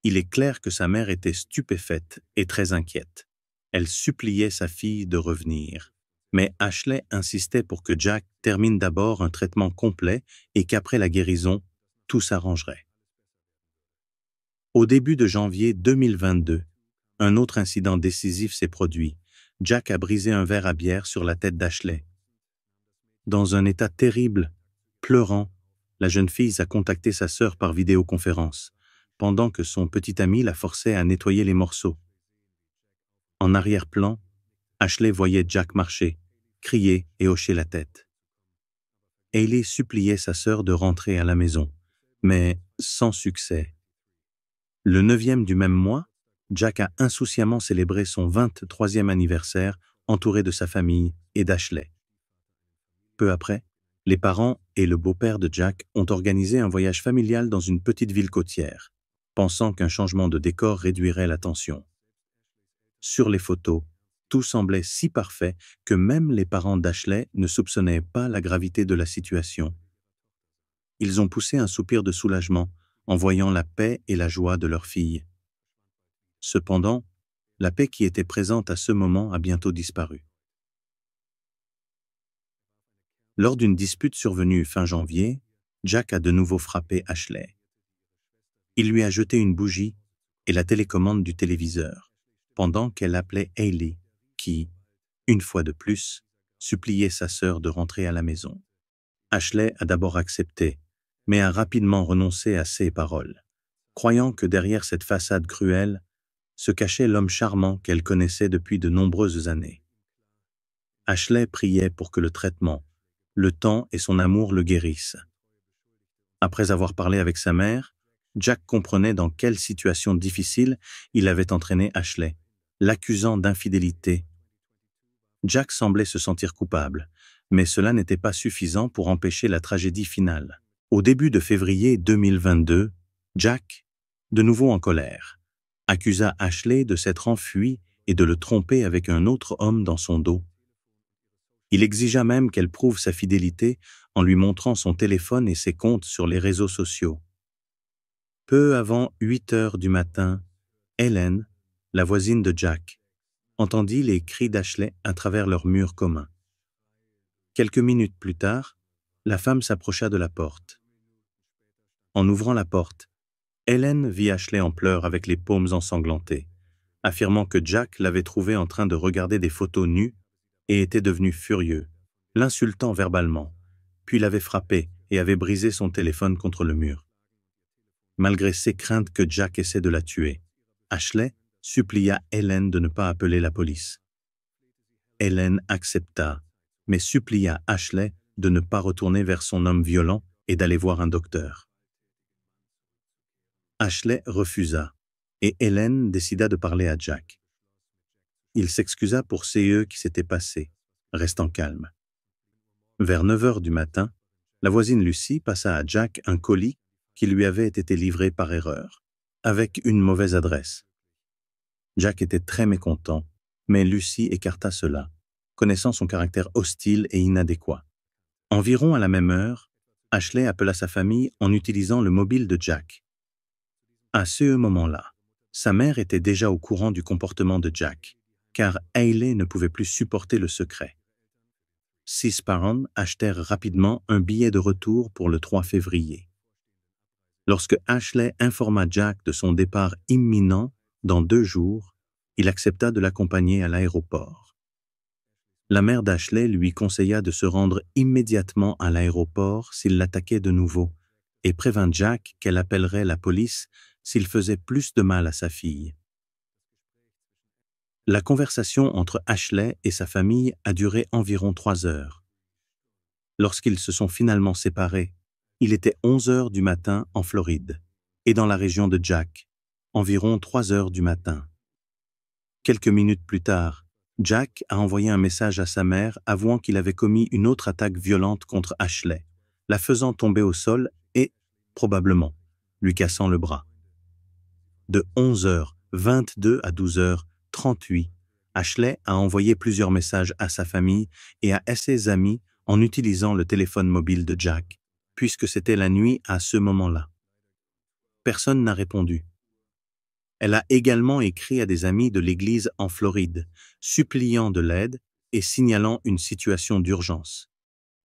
Il est clair que sa mère était stupéfaite et très inquiète. Elle suppliait sa fille de revenir. Mais Ashley insistait pour que Jack termine d'abord un traitement complet et qu'après la guérison, tout s'arrangerait. Au début de janvier 2022, un autre incident décisif s'est produit. Jack a brisé un verre à bière sur la tête d'Ashley. Dans un état terrible, pleurant, la jeune fille a contacté sa sœur par vidéoconférence, pendant que son petit ami la forçait à nettoyer les morceaux. En arrière-plan, Ashley voyait Jack marcher, crier et hocher la tête. Haley suppliait sa sœur de rentrer à la maison, mais sans succès. Le 9e du même mois, Jack a insouciamment célébré son 23e anniversaire entouré de sa famille et d'Ashley. Peu après, les parents et le beau-père de Jack ont organisé un voyage familial dans une petite ville côtière, pensant qu'un changement de décor réduirait la tension. Sur les photos, tout semblait si parfait que même les parents d'Ashley ne soupçonnaient pas la gravité de la situation. Ils ont poussé un soupir de soulagement en voyant la paix et la joie de leur fille. Cependant, la paix qui était présente à ce moment a bientôt disparu. Lors d'une dispute survenue fin janvier, Jack a de nouveau frappé Ashley. Il lui a jeté une bougie et la télécommande du téléviseur, pendant qu'elle appelait Hailey, qui, une fois de plus, suppliait sa sœur de rentrer à la maison. Ashley a d'abord accepté, mais a rapidement renoncé à ses paroles, croyant que derrière cette façade cruelle se cachait l'homme charmant qu'elle connaissait depuis de nombreuses années. Ashley priait pour que le traitement, le temps et son amour le guérissent. Après avoir parlé avec sa mère, Jack comprenait dans quelle situation difficile il avait entraîné Ashley, l'accusant d'infidélité. Jack semblait se sentir coupable, mais cela n'était pas suffisant pour empêcher la tragédie finale. Au début de février 2022, Jack, de nouveau en colère, accusa Ashley de s'être enfui et de le tromper avec un autre homme dans son dos. Il exigea même qu'elle prouve sa fidélité en lui montrant son téléphone et ses comptes sur les réseaux sociaux. Peu avant 8 heures du matin, Hélène, la voisine de Jack, entendit les cris d'Ashley à travers leur mur commun. Quelques minutes plus tard, la femme s'approcha de la porte. En ouvrant la porte, Hélène vit Ashley en pleurs avec les paumes ensanglantées, affirmant que Jack l'avait trouvé en train de regarder des photos nues et était devenu furieux, l'insultant verbalement, puis l'avait frappé et avait brisé son téléphone contre le mur. Malgré ses craintes que Jack essaie de la tuer, Ashley supplia Hélène de ne pas appeler la police. Hélène accepta, mais supplia Ashley de ne pas retourner vers son homme violent et d'aller voir un docteur. Ashley refusa, et Hélène décida de parler à Jack. Il s'excusa pour CE qui s'était passé, restant calme. Vers 9 heures du matin, la voisine Lucie passa à Jack un colis qui lui avait été livré par erreur, avec une mauvaise adresse. Jack était très mécontent, mais Lucie écarta cela, connaissant son caractère hostile et inadéquat. Environ à la même heure, Ashley appela sa famille en utilisant le mobile de Jack. À ce moment-là, sa mère était déjà au courant du comportement de Jack, car Hayley ne pouvait plus supporter le secret. Six parents achetèrent rapidement un billet de retour pour le 3 février. Lorsque Ashley informa Jack de son départ imminent dans deux jours, il accepta de l'accompagner à l'aéroport. La mère d'Ashley lui conseilla de se rendre immédiatement à l'aéroport s'il l'attaquait de nouveau et prévint Jack qu'elle appellerait la police s'il faisait plus de mal à sa fille. La conversation entre Ashley et sa famille a duré environ trois heures. Lorsqu'ils se sont finalement séparés, il était 11 heures du matin en Floride et dans la région de Jack, environ trois heures du matin. Quelques minutes plus tard, Jack a envoyé un message à sa mère avouant qu'il avait commis une autre attaque violente contre Ashley, la faisant tomber au sol et, probablement, lui cassant le bras. De 11h22 à 12h38, Ashley a envoyé plusieurs messages à sa famille et à ses amis en utilisant le téléphone mobile de Jack, puisque c'était la nuit à ce moment-là. Personne n'a répondu. Elle a également écrit à des amis de l'Église en Floride, suppliant de l'aide et signalant une situation d'urgence.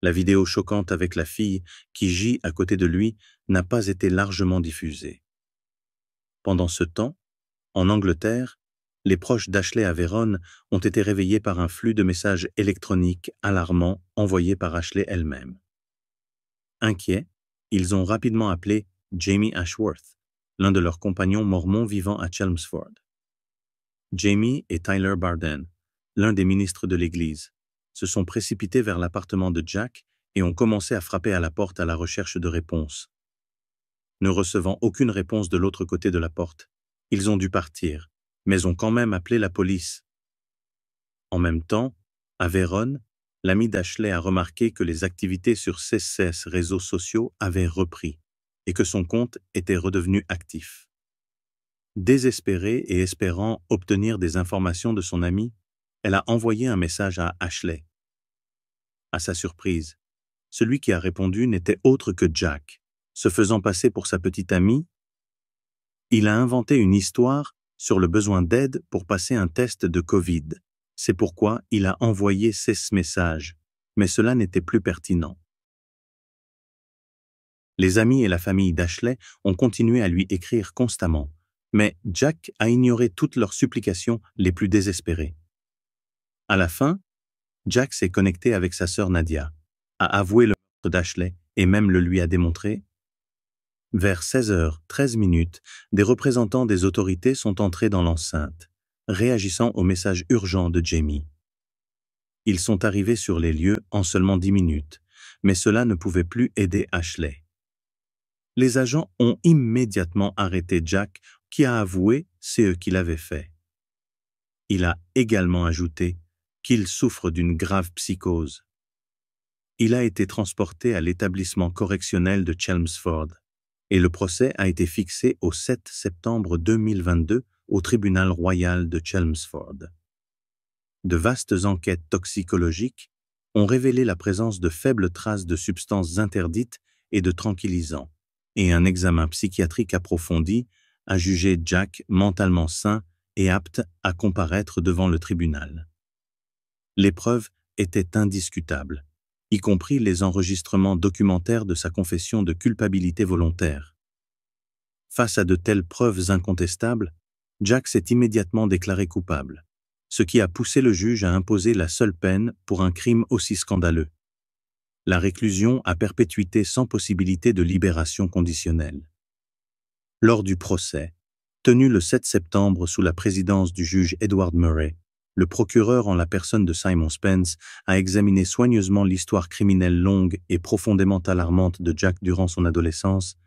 La vidéo choquante avec la fille qui gît à côté de lui n'a pas été largement diffusée. Pendant ce temps, en Angleterre, les proches d'Ashley à Vérone ont été réveillés par un flux de messages électroniques alarmants envoyés par Ashley elle-même. Inquiets, ils ont rapidement appelé Jamie Ashworth, l'un de leurs compagnons mormons vivant à Chelmsford. Jamie et Tyler Barden, l'un des ministres de l'Église, se sont précipités vers l'appartement de Jack et ont commencé à frapper à la porte à la recherche de réponses. Ne recevant aucune réponse de l'autre côté de la porte, ils ont dû partir, mais ont quand même appelé la police. En même temps, à Vérone, l'ami d'Ashley a remarqué que les activités sur CSS réseaux sociaux avaient repris et que son compte était redevenu actif. Désespérée et espérant obtenir des informations de son ami, elle a envoyé un message à Ashley. À sa surprise, celui qui a répondu n'était autre que Jack, se faisant passer pour sa petite amie. Il a inventé une histoire sur le besoin d'aide pour passer un test de Covid. C'est pourquoi il a envoyé ces messages, mais cela n'était plus pertinent. Les amis et la famille d'Ashley ont continué à lui écrire constamment, mais Jack a ignoré toutes leurs supplications les plus désespérées. À la fin, Jack s'est connecté avec sa sœur Nadia, a avoué le meurtre d'Ashley et même le lui a démontré. Vers 16h13 minutes, des représentants des autorités sont entrés dans l'enceinte, réagissant au message urgent de Jamie. Ils sont arrivés sur les lieux en seulement dix minutes, mais cela ne pouvait plus aider Ashley les agents ont immédiatement arrêté Jack, qui a avoué c'est eux qui l'avaient fait. Il a également ajouté qu'il souffre d'une grave psychose. Il a été transporté à l'établissement correctionnel de Chelmsford et le procès a été fixé au 7 septembre 2022 au tribunal royal de Chelmsford. De vastes enquêtes toxicologiques ont révélé la présence de faibles traces de substances interdites et de tranquillisants et un examen psychiatrique approfondi a jugé Jack mentalement sain et apte à comparaître devant le tribunal. Les preuves étaient indiscutables, y compris les enregistrements documentaires de sa confession de culpabilité volontaire. Face à de telles preuves incontestables, Jack s'est immédiatement déclaré coupable, ce qui a poussé le juge à imposer la seule peine pour un crime aussi scandaleux la réclusion à perpétuité sans possibilité de libération conditionnelle. Lors du procès, tenu le 7 septembre sous la présidence du juge Edward Murray, le procureur en la personne de Simon Spence a examiné soigneusement l'histoire criminelle longue et profondément alarmante de Jack durant son adolescence.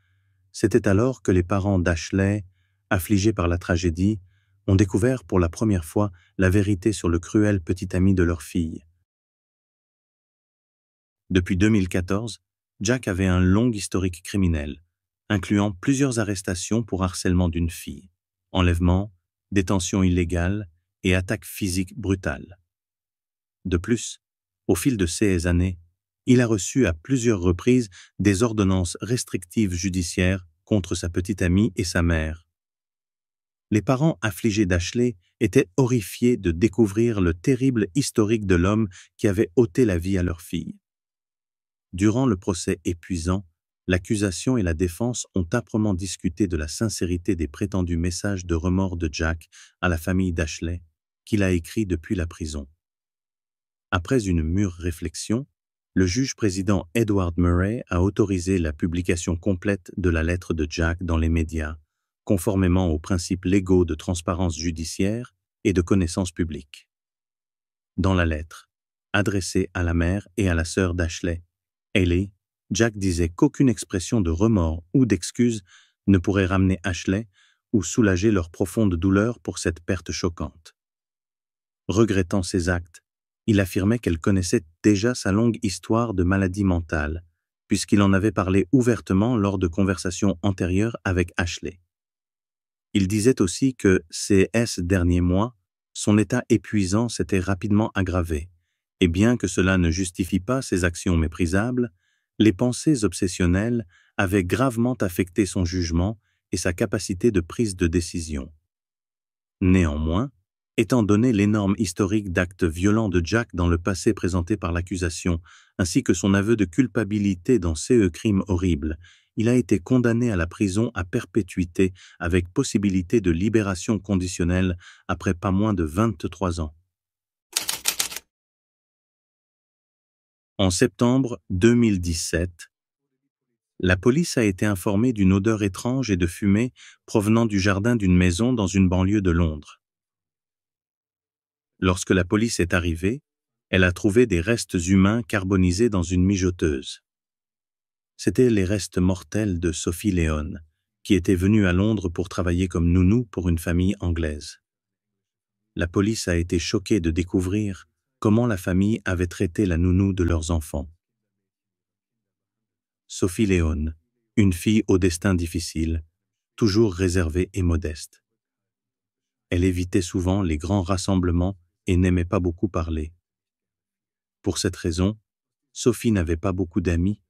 C'était alors que les parents d'Ashley, affligés par la tragédie, ont découvert pour la première fois la vérité sur le cruel petit ami de leur fille. Depuis 2014, Jack avait un long historique criminel, incluant plusieurs arrestations pour harcèlement d'une fille, enlèvement, détention illégale et attaques physiques brutales. De plus, au fil de ces années, il a reçu à plusieurs reprises des ordonnances restrictives judiciaires contre sa petite amie et sa mère. Les parents affligés d'Ashley étaient horrifiés de découvrir le terrible historique de l'homme qui avait ôté la vie à leur fille. Durant le procès épuisant, l'accusation et la défense ont âprement discuté de la sincérité des prétendus messages de remords de Jack à la famille d'Ashley, qu'il a écrit depuis la prison. Après une mûre réflexion, le juge président Edward Murray a autorisé la publication complète de la lettre de Jack dans les médias, conformément aux principes légaux de transparence judiciaire et de connaissance publique. Dans la lettre, adressée à la mère et à la sœur d'Ashley, ailé, Jack disait qu'aucune expression de remords ou d'excuses ne pourrait ramener Ashley ou soulager leur profonde douleur pour cette perte choquante. Regrettant ses actes, il affirmait qu'elle connaissait déjà sa longue histoire de maladie mentale, puisqu'il en avait parlé ouvertement lors de conversations antérieures avec Ashley. Il disait aussi que ces S derniers mois, son état épuisant s'était rapidement aggravé, et bien que cela ne justifie pas ses actions méprisables, les pensées obsessionnelles avaient gravement affecté son jugement et sa capacité de prise de décision. Néanmoins, étant donné l'énorme historique d'actes violents de Jack dans le passé présenté par l'accusation, ainsi que son aveu de culpabilité dans ces e crimes horribles, il a été condamné à la prison à perpétuité avec possibilité de libération conditionnelle après pas moins de 23 ans. En septembre 2017, la police a été informée d'une odeur étrange et de fumée provenant du jardin d'une maison dans une banlieue de Londres. Lorsque la police est arrivée, elle a trouvé des restes humains carbonisés dans une mijoteuse. C'étaient les restes mortels de Sophie Léon, qui était venue à Londres pour travailler comme nounou pour une famille anglaise. La police a été choquée de découvrir comment la famille avait traité la nounou de leurs enfants. Sophie Léone, une fille au destin difficile, toujours réservée et modeste. Elle évitait souvent les grands rassemblements et n'aimait pas beaucoup parler. Pour cette raison, Sophie n'avait pas beaucoup d'amis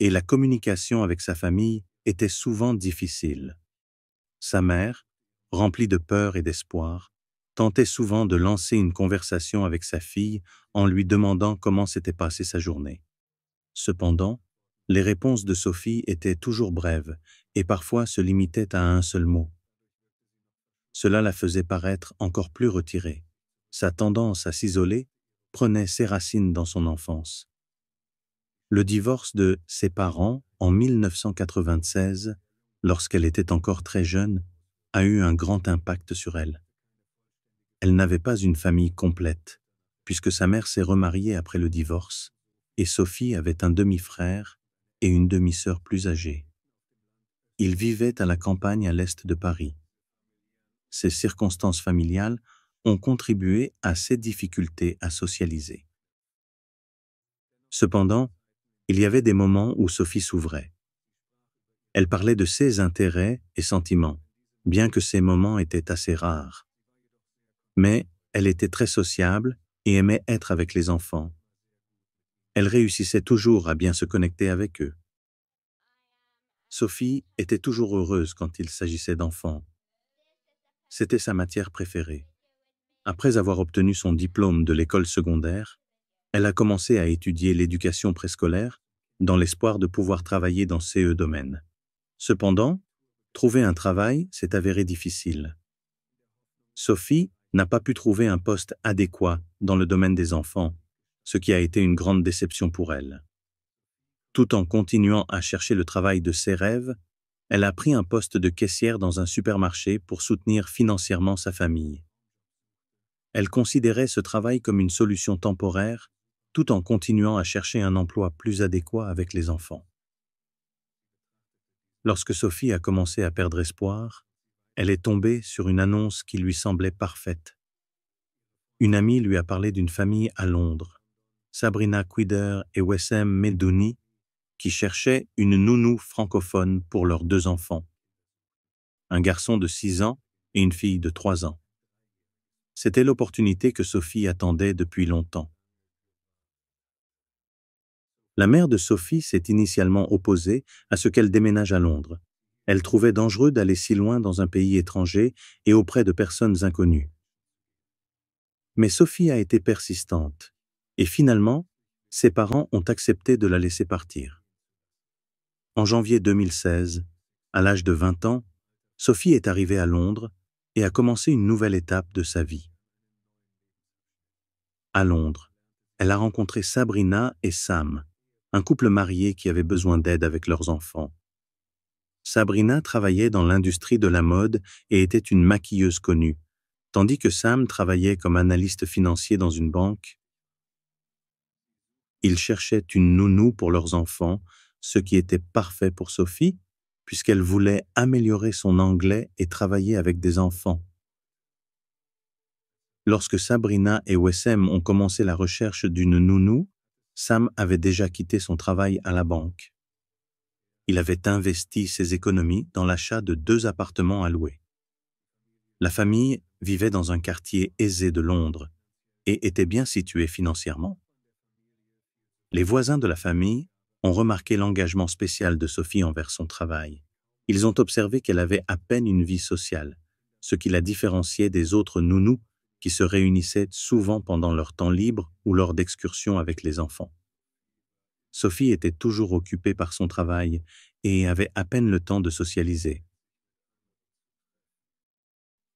et la communication avec sa famille était souvent difficile. Sa mère, remplie de peur et d'espoir, tentait souvent de lancer une conversation avec sa fille en lui demandant comment s'était passée sa journée. Cependant, les réponses de Sophie étaient toujours brèves et parfois se limitaient à un seul mot. Cela la faisait paraître encore plus retirée. Sa tendance à s'isoler prenait ses racines dans son enfance. Le divorce de ses parents en 1996, lorsqu'elle était encore très jeune, a eu un grand impact sur elle. Elle n'avait pas une famille complète, puisque sa mère s'est remariée après le divorce, et Sophie avait un demi-frère et une demi-sœur plus âgée. Ils vivaient à la campagne à l'est de Paris. Ces circonstances familiales ont contribué à ses difficultés à socialiser. Cependant, il y avait des moments où Sophie s'ouvrait. Elle parlait de ses intérêts et sentiments, bien que ces moments étaient assez rares mais elle était très sociable et aimait être avec les enfants. Elle réussissait toujours à bien se connecter avec eux. Sophie était toujours heureuse quand il s'agissait d'enfants. C'était sa matière préférée. Après avoir obtenu son diplôme de l'école secondaire, elle a commencé à étudier l'éducation préscolaire dans l'espoir de pouvoir travailler dans ces domaines. Cependant, trouver un travail s'est avéré difficile. Sophie n'a pas pu trouver un poste adéquat dans le domaine des enfants, ce qui a été une grande déception pour elle. Tout en continuant à chercher le travail de ses rêves, elle a pris un poste de caissière dans un supermarché pour soutenir financièrement sa famille. Elle considérait ce travail comme une solution temporaire, tout en continuant à chercher un emploi plus adéquat avec les enfants. Lorsque Sophie a commencé à perdre espoir, elle est tombée sur une annonce qui lui semblait parfaite. Une amie lui a parlé d'une famille à Londres, Sabrina Quider et Wessem Medouni, qui cherchaient une nounou francophone pour leurs deux enfants, un garçon de six ans et une fille de trois ans. C'était l'opportunité que Sophie attendait depuis longtemps. La mère de Sophie s'est initialement opposée à ce qu'elle déménage à Londres, elle trouvait dangereux d'aller si loin dans un pays étranger et auprès de personnes inconnues. Mais Sophie a été persistante, et finalement, ses parents ont accepté de la laisser partir. En janvier 2016, à l'âge de 20 ans, Sophie est arrivée à Londres et a commencé une nouvelle étape de sa vie. À Londres, elle a rencontré Sabrina et Sam, un couple marié qui avait besoin d'aide avec leurs enfants. Sabrina travaillait dans l'industrie de la mode et était une maquilleuse connue, tandis que Sam travaillait comme analyste financier dans une banque. Ils cherchaient une nounou pour leurs enfants, ce qui était parfait pour Sophie, puisqu'elle voulait améliorer son anglais et travailler avec des enfants. Lorsque Sabrina et Wessem ont commencé la recherche d'une nounou, Sam avait déjà quitté son travail à la banque il avait investi ses économies dans l'achat de deux appartements à louer. La famille vivait dans un quartier aisé de Londres et était bien située financièrement. Les voisins de la famille ont remarqué l'engagement spécial de Sophie envers son travail. Ils ont observé qu'elle avait à peine une vie sociale, ce qui la différenciait des autres nounous qui se réunissaient souvent pendant leur temps libre ou lors d'excursions avec les enfants. Sophie était toujours occupée par son travail et avait à peine le temps de socialiser.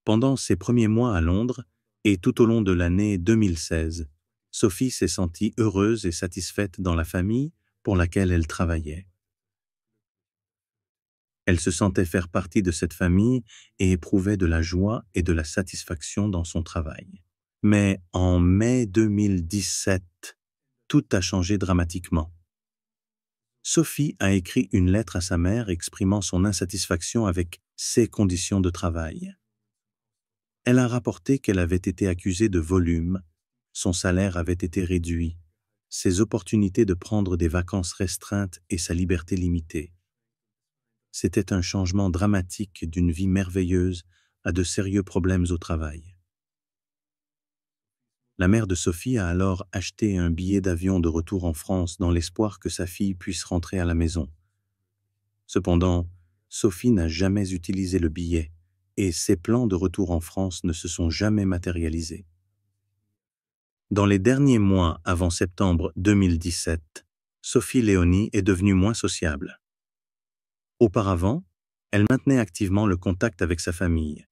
Pendant ses premiers mois à Londres et tout au long de l'année 2016, Sophie s'est sentie heureuse et satisfaite dans la famille pour laquelle elle travaillait. Elle se sentait faire partie de cette famille et éprouvait de la joie et de la satisfaction dans son travail. Mais en mai 2017, tout a changé dramatiquement. Sophie a écrit une lettre à sa mère exprimant son insatisfaction avec ses conditions de travail. Elle a rapporté qu'elle avait été accusée de volume, son salaire avait été réduit, ses opportunités de prendre des vacances restreintes et sa liberté limitée. C'était un changement dramatique d'une vie merveilleuse à de sérieux problèmes au travail. La mère de Sophie a alors acheté un billet d'avion de retour en France dans l'espoir que sa fille puisse rentrer à la maison. Cependant, Sophie n'a jamais utilisé le billet et ses plans de retour en France ne se sont jamais matérialisés. Dans les derniers mois avant septembre 2017, Sophie Léonie est devenue moins sociable. Auparavant, elle maintenait activement le contact avec sa famille,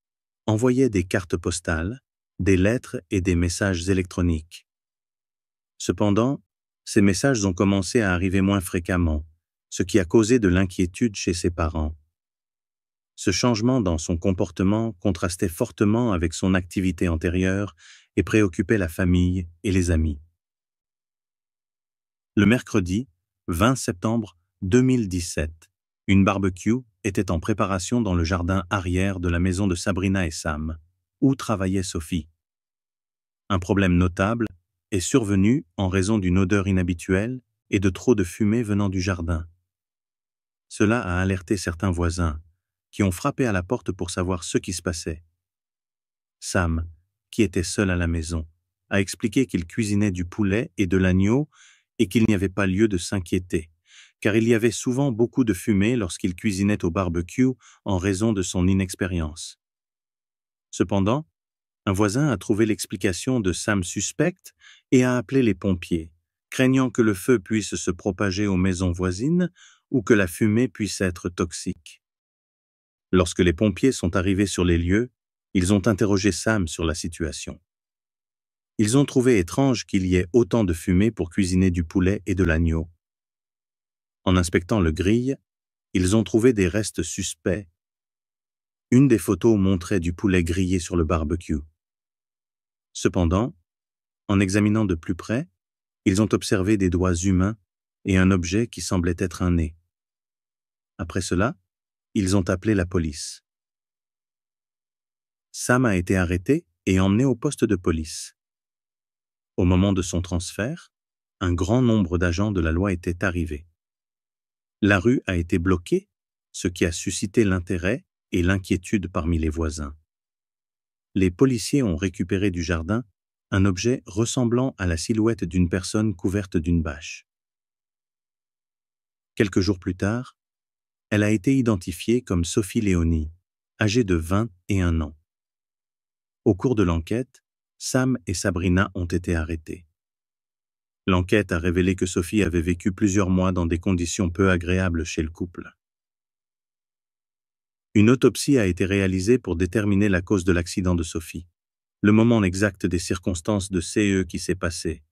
envoyait des cartes postales, des lettres et des messages électroniques. Cependant, ces messages ont commencé à arriver moins fréquemment, ce qui a causé de l'inquiétude chez ses parents. Ce changement dans son comportement contrastait fortement avec son activité antérieure et préoccupait la famille et les amis. Le mercredi, 20 septembre 2017, une barbecue était en préparation dans le jardin arrière de la maison de Sabrina et Sam où travaillait Sophie. Un problème notable est survenu en raison d'une odeur inhabituelle et de trop de fumée venant du jardin. Cela a alerté certains voisins, qui ont frappé à la porte pour savoir ce qui se passait. Sam, qui était seul à la maison, a expliqué qu'il cuisinait du poulet et de l'agneau et qu'il n'y avait pas lieu de s'inquiéter, car il y avait souvent beaucoup de fumée lorsqu'il cuisinait au barbecue en raison de son inexpérience. Cependant, un voisin a trouvé l'explication de Sam suspecte et a appelé les pompiers, craignant que le feu puisse se propager aux maisons voisines ou que la fumée puisse être toxique. Lorsque les pompiers sont arrivés sur les lieux, ils ont interrogé Sam sur la situation. Ils ont trouvé étrange qu'il y ait autant de fumée pour cuisiner du poulet et de l'agneau. En inspectant le grill, ils ont trouvé des restes suspects une des photos montrait du poulet grillé sur le barbecue. Cependant, en examinant de plus près, ils ont observé des doigts humains et un objet qui semblait être un nez. Après cela, ils ont appelé la police. Sam a été arrêté et emmené au poste de police. Au moment de son transfert, un grand nombre d'agents de la loi étaient arrivés. La rue a été bloquée, ce qui a suscité l'intérêt et l'inquiétude parmi les voisins. Les policiers ont récupéré du jardin un objet ressemblant à la silhouette d'une personne couverte d'une bâche. Quelques jours plus tard, elle a été identifiée comme Sophie Léonie, âgée de 21 ans. Au cours de l'enquête, Sam et Sabrina ont été arrêtés. L'enquête a révélé que Sophie avait vécu plusieurs mois dans des conditions peu agréables chez le couple. Une autopsie a été réalisée pour déterminer la cause de l'accident de Sophie, le moment exact des circonstances de CE qui s'est passé.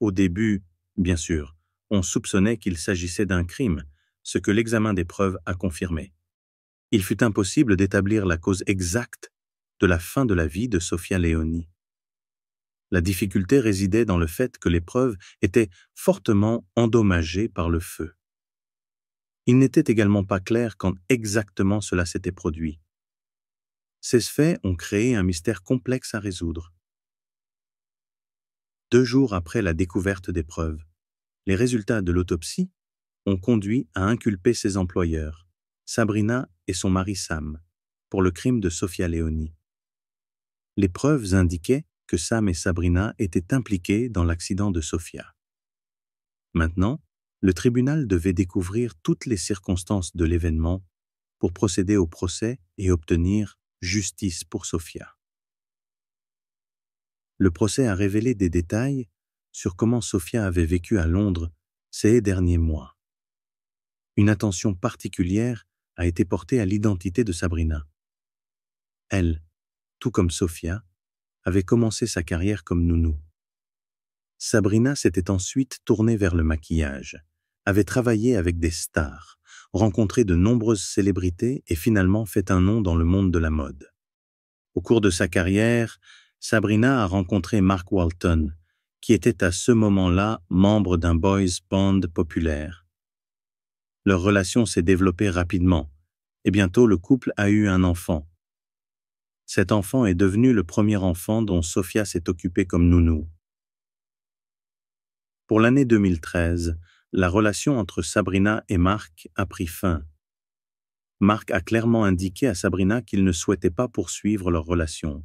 Au début, bien sûr, on soupçonnait qu'il s'agissait d'un crime, ce que l'examen des preuves a confirmé. Il fut impossible d'établir la cause exacte de la fin de la vie de Sophia Leoni. La difficulté résidait dans le fait que les preuves étaient fortement endommagées par le feu. Il n'était également pas clair quand exactement cela s'était produit. Ces faits ont créé un mystère complexe à résoudre. Deux jours après la découverte des preuves, les résultats de l'autopsie ont conduit à inculper ses employeurs, Sabrina et son mari Sam, pour le crime de Sofia Leoni. Les preuves indiquaient que Sam et Sabrina étaient impliqués dans l'accident de Sofia. Maintenant, le tribunal devait découvrir toutes les circonstances de l'événement pour procéder au procès et obtenir justice pour Sofia. Le procès a révélé des détails sur comment Sofia avait vécu à Londres ces derniers mois. Une attention particulière a été portée à l'identité de Sabrina. Elle, tout comme Sofia, avait commencé sa carrière comme nounou. Sabrina s'était ensuite tournée vers le maquillage avait travaillé avec des stars, rencontré de nombreuses célébrités et finalement fait un nom dans le monde de la mode. Au cours de sa carrière, Sabrina a rencontré Mark Walton, qui était à ce moment-là membre d'un boys band populaire. Leur relation s'est développée rapidement, et bientôt le couple a eu un enfant. Cet enfant est devenu le premier enfant dont Sophia s'est occupée comme nounou. Pour l'année 2013, la relation entre Sabrina et Marc a pris fin. Marc a clairement indiqué à Sabrina qu'il ne souhaitait pas poursuivre leur relation.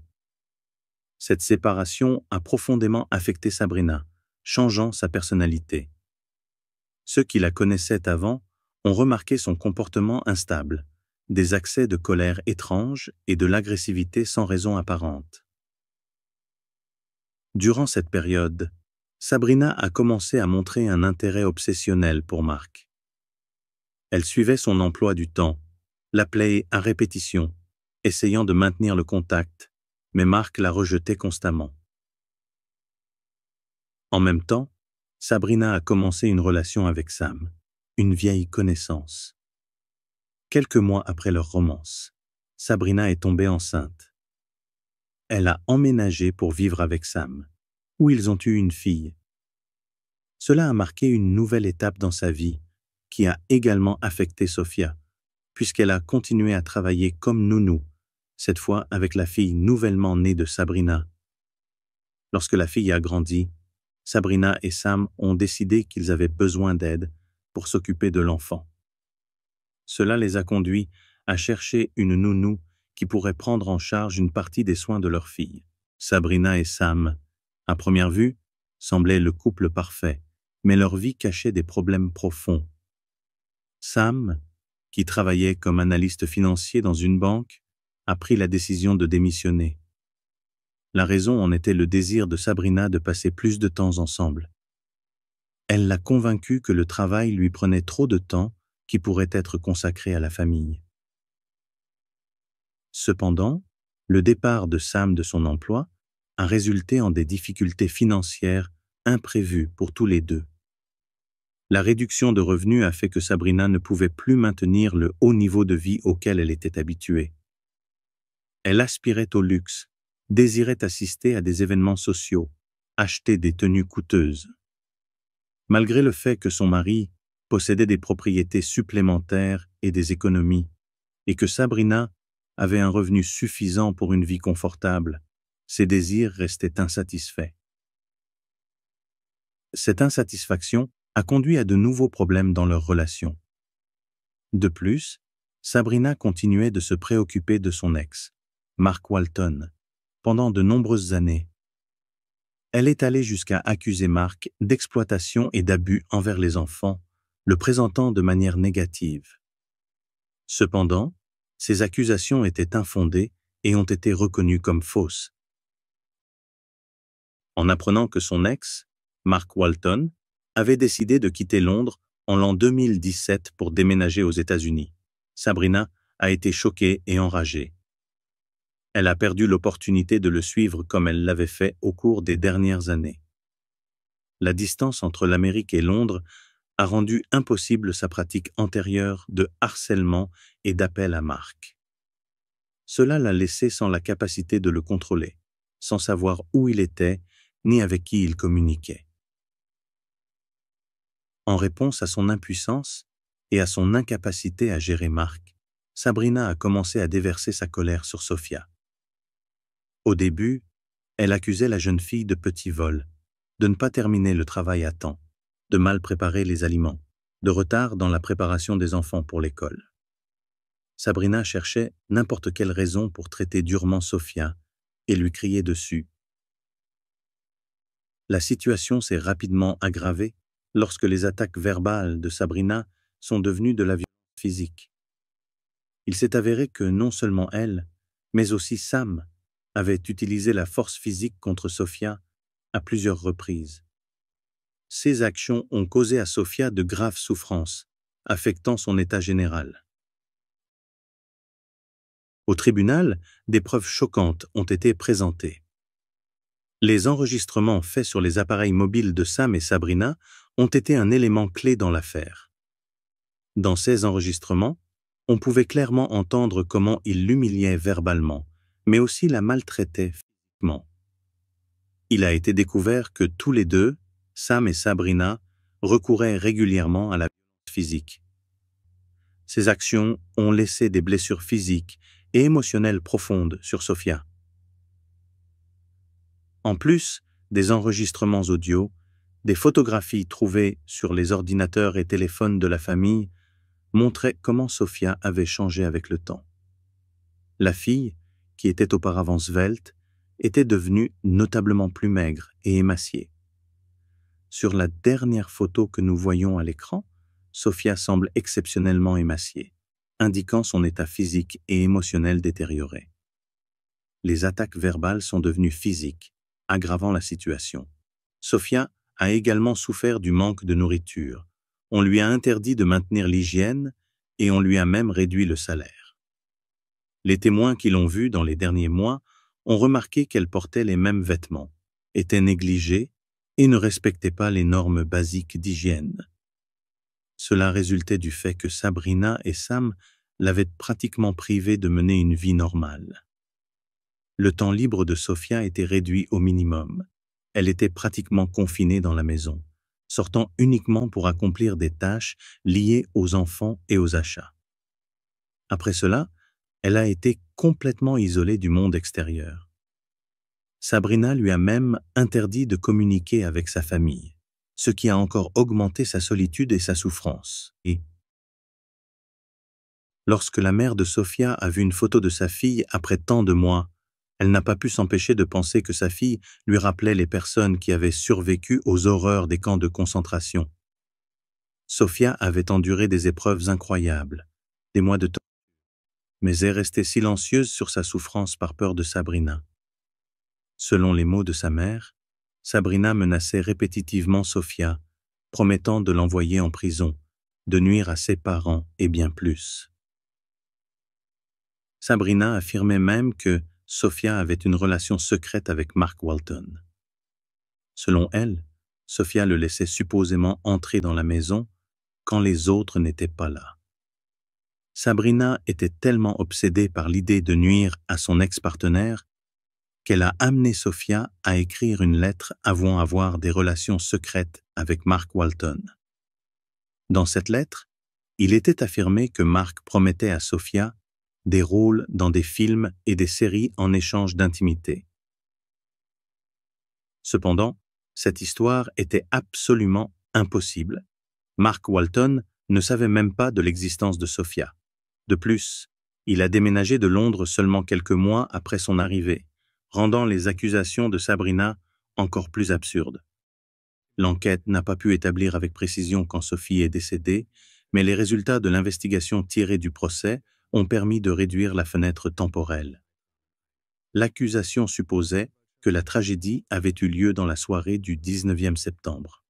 Cette séparation a profondément affecté Sabrina, changeant sa personnalité. Ceux qui la connaissaient avant ont remarqué son comportement instable, des accès de colère étranges et de l'agressivité sans raison apparente. Durant cette période, Sabrina a commencé à montrer un intérêt obsessionnel pour Marc. Elle suivait son emploi du temps, l'appelait à répétition, essayant de maintenir le contact, mais Marc la rejetait constamment. En même temps, Sabrina a commencé une relation avec Sam, une vieille connaissance. Quelques mois après leur romance, Sabrina est tombée enceinte. Elle a emménagé pour vivre avec Sam où ils ont eu une fille. Cela a marqué une nouvelle étape dans sa vie, qui a également affecté Sophia, puisqu'elle a continué à travailler comme nounou, cette fois avec la fille nouvellement née de Sabrina. Lorsque la fille a grandi, Sabrina et Sam ont décidé qu'ils avaient besoin d'aide pour s'occuper de l'enfant. Cela les a conduits à chercher une nounou qui pourrait prendre en charge une partie des soins de leur fille. Sabrina et Sam à première vue, semblait le couple parfait, mais leur vie cachait des problèmes profonds. Sam, qui travaillait comme analyste financier dans une banque, a pris la décision de démissionner. La raison en était le désir de Sabrina de passer plus de temps ensemble. Elle l'a convaincu que le travail lui prenait trop de temps qui pourrait être consacré à la famille. Cependant, le départ de Sam de son emploi a résulté en des difficultés financières imprévues pour tous les deux. La réduction de revenus a fait que Sabrina ne pouvait plus maintenir le haut niveau de vie auquel elle était habituée. Elle aspirait au luxe, désirait assister à des événements sociaux, acheter des tenues coûteuses. Malgré le fait que son mari possédait des propriétés supplémentaires et des économies, et que Sabrina avait un revenu suffisant pour une vie confortable, ses désirs restaient insatisfaits. Cette insatisfaction a conduit à de nouveaux problèmes dans leur relation. De plus, Sabrina continuait de se préoccuper de son ex, Mark Walton, pendant de nombreuses années. Elle est allée jusqu'à accuser Mark d'exploitation et d'abus envers les enfants, le présentant de manière négative. Cependant, ces accusations étaient infondées et ont été reconnues comme fausses en apprenant que son ex, Mark Walton, avait décidé de quitter Londres en l'an 2017 pour déménager aux États-Unis. Sabrina a été choquée et enragée. Elle a perdu l'opportunité de le suivre comme elle l'avait fait au cours des dernières années. La distance entre l'Amérique et Londres a rendu impossible sa pratique antérieure de harcèlement et d'appel à Mark. Cela l'a laissé sans la capacité de le contrôler, sans savoir où il était ni avec qui il communiquait. En réponse à son impuissance et à son incapacité à gérer Marc, Sabrina a commencé à déverser sa colère sur Sofia. Au début, elle accusait la jeune fille de petits vols, de ne pas terminer le travail à temps, de mal préparer les aliments, de retard dans la préparation des enfants pour l'école. Sabrina cherchait n'importe quelle raison pour traiter durement Sofia et lui crier dessus la situation s'est rapidement aggravée lorsque les attaques verbales de Sabrina sont devenues de la violence physique. Il s'est avéré que non seulement elle, mais aussi Sam, avait utilisé la force physique contre Sofia à plusieurs reprises. Ces actions ont causé à Sofia de graves souffrances, affectant son état général. Au tribunal, des preuves choquantes ont été présentées. Les enregistrements faits sur les appareils mobiles de Sam et Sabrina ont été un élément clé dans l'affaire. Dans ces enregistrements, on pouvait clairement entendre comment il l'humiliait verbalement, mais aussi la maltraitait physiquement. Il a été découvert que tous les deux, Sam et Sabrina, recouraient régulièrement à la violence physique. Ces actions ont laissé des blessures physiques et émotionnelles profondes sur Sophia. En plus des enregistrements audio, des photographies trouvées sur les ordinateurs et téléphones de la famille montraient comment Sofia avait changé avec le temps. La fille, qui était auparavant svelte, était devenue notablement plus maigre et émaciée. Sur la dernière photo que nous voyons à l'écran, Sophia semble exceptionnellement émaciée, indiquant son état physique et émotionnel détérioré. Les attaques verbales sont devenues physiques, aggravant la situation. Sofia a également souffert du manque de nourriture. On lui a interdit de maintenir l'hygiène et on lui a même réduit le salaire. Les témoins qui l'ont vue dans les derniers mois ont remarqué qu'elle portait les mêmes vêtements, était négligée et ne respectait pas les normes basiques d'hygiène. Cela résultait du fait que Sabrina et Sam l'avaient pratiquement privée de mener une vie normale le temps libre de Sofia était réduit au minimum. Elle était pratiquement confinée dans la maison, sortant uniquement pour accomplir des tâches liées aux enfants et aux achats. Après cela, elle a été complètement isolée du monde extérieur. Sabrina lui a même interdit de communiquer avec sa famille, ce qui a encore augmenté sa solitude et sa souffrance. Et lorsque la mère de Sofia a vu une photo de sa fille après tant de mois, elle n'a pas pu s'empêcher de penser que sa fille lui rappelait les personnes qui avaient survécu aux horreurs des camps de concentration. Sophia avait enduré des épreuves incroyables, des mois de temps, mais est restée silencieuse sur sa souffrance par peur de Sabrina. Selon les mots de sa mère, Sabrina menaçait répétitivement Sophia, promettant de l'envoyer en prison, de nuire à ses parents et bien plus. Sabrina affirmait même que, Sophia avait une relation secrète avec Mark Walton. Selon elle, Sophia le laissait supposément entrer dans la maison quand les autres n'étaient pas là. Sabrina était tellement obsédée par l'idée de nuire à son ex-partenaire qu'elle a amené Sophia à écrire une lettre avant avoir des relations secrètes avec Mark Walton. Dans cette lettre, il était affirmé que Mark promettait à Sophia des rôles dans des films et des séries en échange d'intimité. Cependant, cette histoire était absolument impossible. Mark Walton ne savait même pas de l'existence de Sophia. De plus, il a déménagé de Londres seulement quelques mois après son arrivée, rendant les accusations de Sabrina encore plus absurdes. L'enquête n'a pas pu établir avec précision quand Sophie est décédée, mais les résultats de l'investigation tirée du procès ont permis de réduire la fenêtre temporelle. L'accusation supposait que la tragédie avait eu lieu dans la soirée du 19e septembre.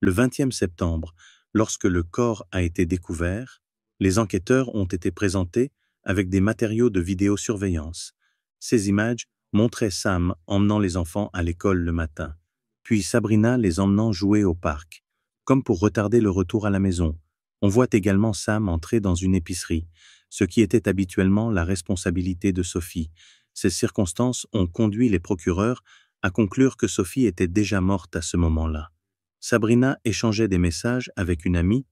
Le 20e septembre, lorsque le corps a été découvert, les enquêteurs ont été présentés avec des matériaux de vidéosurveillance. Ces images montraient Sam emmenant les enfants à l'école le matin, puis Sabrina les emmenant jouer au parc, comme pour retarder le retour à la maison, on voit également Sam entrer dans une épicerie, ce qui était habituellement la responsabilité de Sophie. Ces circonstances ont conduit les procureurs à conclure que Sophie était déjà morte à ce moment-là. Sabrina échangeait des messages avec une amie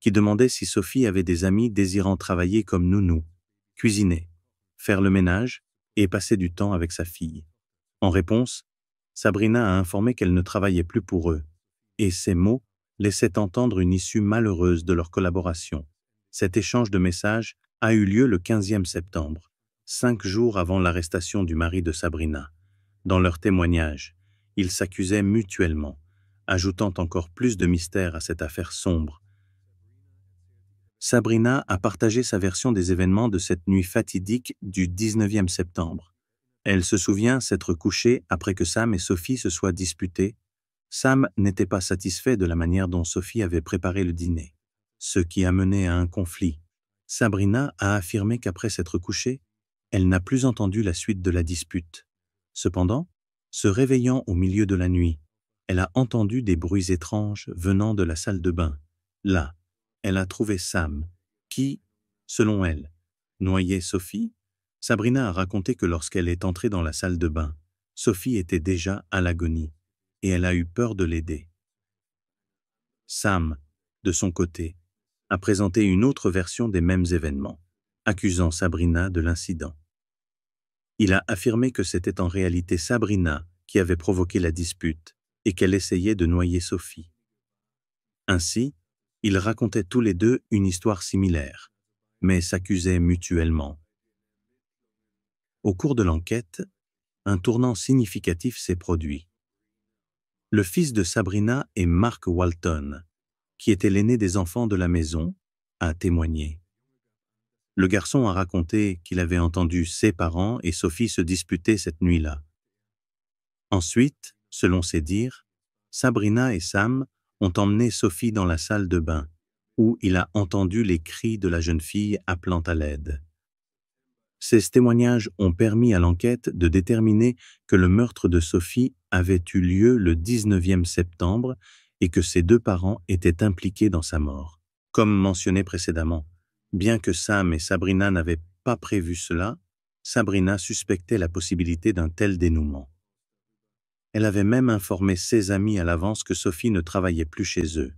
qui demandait si Sophie avait des amis désirant travailler comme nounou, cuisiner, faire le ménage et passer du temps avec sa fille. En réponse, Sabrina a informé qu'elle ne travaillait plus pour eux, et ces mots laissait entendre une issue malheureuse de leur collaboration. Cet échange de messages a eu lieu le 15 septembre, cinq jours avant l'arrestation du mari de Sabrina. Dans leur témoignage, ils s'accusaient mutuellement, ajoutant encore plus de mystère à cette affaire sombre. Sabrina a partagé sa version des événements de cette nuit fatidique du 19e septembre. Elle se souvient s'être couchée après que Sam et Sophie se soient disputés Sam n'était pas satisfait de la manière dont Sophie avait préparé le dîner, ce qui a mené à un conflit. Sabrina a affirmé qu'après s'être couchée, elle n'a plus entendu la suite de la dispute. Cependant, se réveillant au milieu de la nuit, elle a entendu des bruits étranges venant de la salle de bain. Là, elle a trouvé Sam, qui, selon elle, noyait Sophie. Sabrina a raconté que lorsqu'elle est entrée dans la salle de bain, Sophie était déjà à l'agonie et elle a eu peur de l'aider. Sam, de son côté, a présenté une autre version des mêmes événements, accusant Sabrina de l'incident. Il a affirmé que c'était en réalité Sabrina qui avait provoqué la dispute et qu'elle essayait de noyer Sophie. Ainsi, ils racontaient tous les deux une histoire similaire, mais s'accusaient mutuellement. Au cours de l'enquête, un tournant significatif s'est produit le fils de Sabrina et Mark Walton, qui était l'aîné des enfants de la maison, a témoigné. Le garçon a raconté qu'il avait entendu ses parents et Sophie se disputer cette nuit-là. Ensuite, selon ses dires, Sabrina et Sam ont emmené Sophie dans la salle de bain, où il a entendu les cris de la jeune fille appelant à l'aide. Ces témoignages ont permis à l'enquête de déterminer que le meurtre de Sophie avait eu lieu le 19 septembre et que ses deux parents étaient impliqués dans sa mort. Comme mentionné précédemment, bien que Sam et Sabrina n'avaient pas prévu cela, Sabrina suspectait la possibilité d'un tel dénouement. Elle avait même informé ses amis à l'avance que Sophie ne travaillait plus chez eux.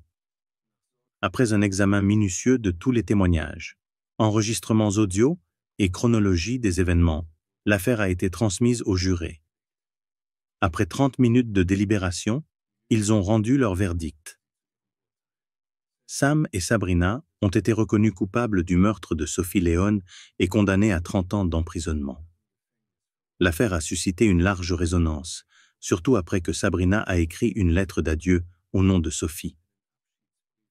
Après un examen minutieux de tous les témoignages, enregistrements audio, et chronologie des événements, l'affaire a été transmise aux jurés. Après 30 minutes de délibération, ils ont rendu leur verdict. Sam et Sabrina ont été reconnus coupables du meurtre de Sophie Léon et condamnés à 30 ans d'emprisonnement. L'affaire a suscité une large résonance, surtout après que Sabrina a écrit une lettre d'adieu au nom de Sophie.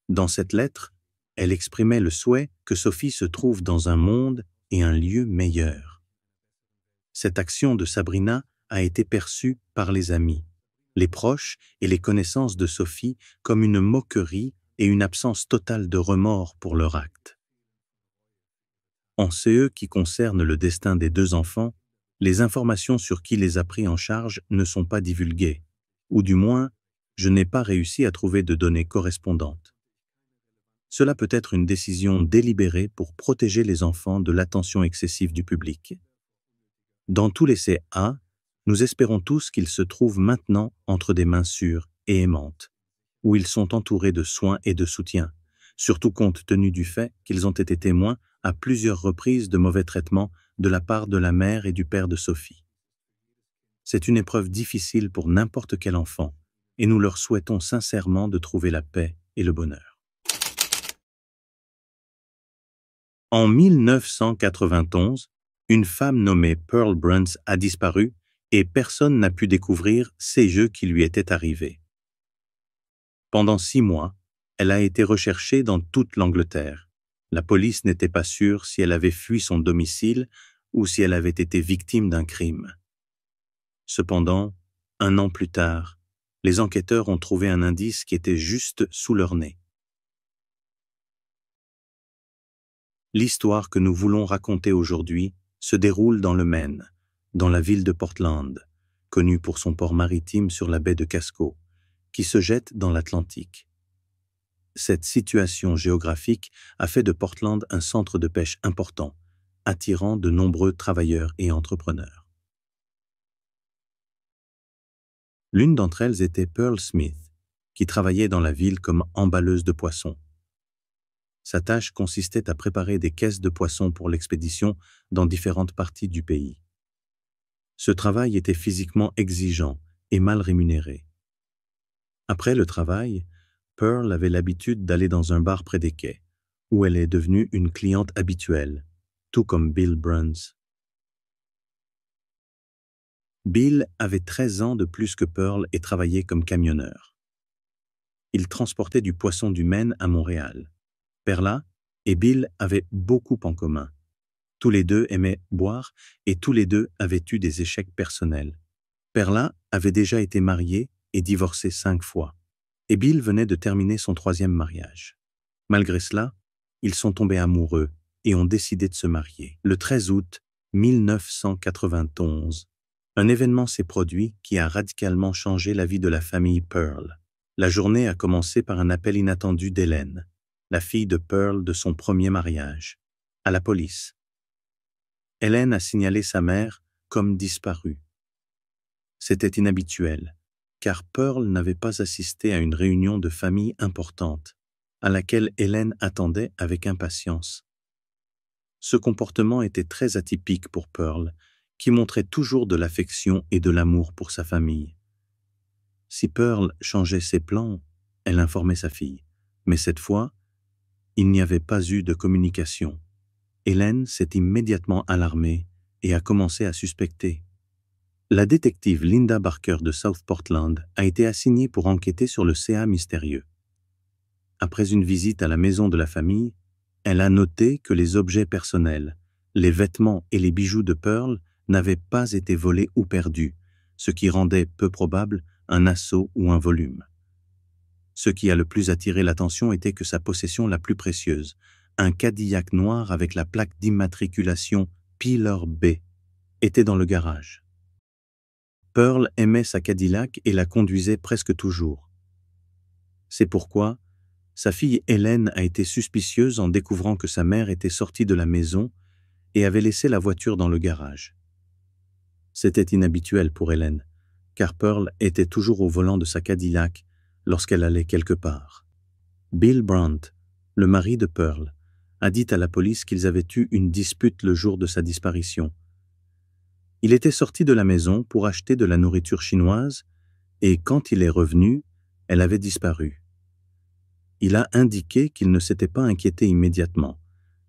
Dans cette lettre, elle exprimait le souhait que Sophie se trouve dans un monde et un lieu meilleur. Cette action de Sabrina a été perçue par les amis, les proches et les connaissances de Sophie comme une moquerie et une absence totale de remords pour leur acte. En ce e qui concerne le destin des deux enfants, les informations sur qui les a pris en charge ne sont pas divulguées, ou du moins, je n'ai pas réussi à trouver de données correspondantes. Cela peut être une décision délibérée pour protéger les enfants de l'attention excessive du public. Dans tous les CA, nous espérons tous qu'ils se trouvent maintenant entre des mains sûres et aimantes, où ils sont entourés de soins et de soutien, surtout compte tenu du fait qu'ils ont été témoins à plusieurs reprises de mauvais traitements de la part de la mère et du père de Sophie. C'est une épreuve difficile pour n'importe quel enfant, et nous leur souhaitons sincèrement de trouver la paix et le bonheur. En 1991, une femme nommée Pearl Bruns a disparu et personne n'a pu découvrir ces jeux qui lui étaient arrivés. Pendant six mois, elle a été recherchée dans toute l'Angleterre. La police n'était pas sûre si elle avait fui son domicile ou si elle avait été victime d'un crime. Cependant, un an plus tard, les enquêteurs ont trouvé un indice qui était juste sous leur nez. L'histoire que nous voulons raconter aujourd'hui se déroule dans le Maine, dans la ville de Portland, connue pour son port maritime sur la baie de Casco, qui se jette dans l'Atlantique. Cette situation géographique a fait de Portland un centre de pêche important, attirant de nombreux travailleurs et entrepreneurs. L'une d'entre elles était Pearl Smith, qui travaillait dans la ville comme emballeuse de poissons sa tâche consistait à préparer des caisses de poissons pour l'expédition dans différentes parties du pays. Ce travail était physiquement exigeant et mal rémunéré. Après le travail, Pearl avait l'habitude d'aller dans un bar près des quais, où elle est devenue une cliente habituelle, tout comme Bill Bruns. Bill avait 13 ans de plus que Pearl et travaillait comme camionneur. Il transportait du poisson du Maine à Montréal. Perla et Bill avaient beaucoup en commun. Tous les deux aimaient boire et tous les deux avaient eu des échecs personnels. Perla avait déjà été mariée et divorcée cinq fois, et Bill venait de terminer son troisième mariage. Malgré cela, ils sont tombés amoureux et ont décidé de se marier. Le 13 août 1991, un événement s'est produit qui a radicalement changé la vie de la famille Pearl. La journée a commencé par un appel inattendu d'Hélène, la fille de Pearl de son premier mariage, à la police. Hélène a signalé sa mère comme disparue. C'était inhabituel, car Pearl n'avait pas assisté à une réunion de famille importante, à laquelle Hélène attendait avec impatience. Ce comportement était très atypique pour Pearl, qui montrait toujours de l'affection et de l'amour pour sa famille. Si Pearl changeait ses plans, elle informait sa fille. Mais cette fois, il n'y avait pas eu de communication. Hélène s'est immédiatement alarmée et a commencé à suspecter. La détective Linda Barker de South Portland a été assignée pour enquêter sur le CA mystérieux. Après une visite à la maison de la famille, elle a noté que les objets personnels, les vêtements et les bijoux de Pearl n'avaient pas été volés ou perdus, ce qui rendait peu probable un assaut ou un volume. Ce qui a le plus attiré l'attention était que sa possession la plus précieuse, un Cadillac noir avec la plaque d'immatriculation Pillar B, était dans le garage. Pearl aimait sa Cadillac et la conduisait presque toujours. C'est pourquoi sa fille Hélène a été suspicieuse en découvrant que sa mère était sortie de la maison et avait laissé la voiture dans le garage. C'était inhabituel pour Hélène, car Pearl était toujours au volant de sa Cadillac lorsqu'elle allait quelque part. Bill Brandt, le mari de Pearl, a dit à la police qu'ils avaient eu une dispute le jour de sa disparition. Il était sorti de la maison pour acheter de la nourriture chinoise et quand il est revenu, elle avait disparu. Il a indiqué qu'il ne s'était pas inquiété immédiatement,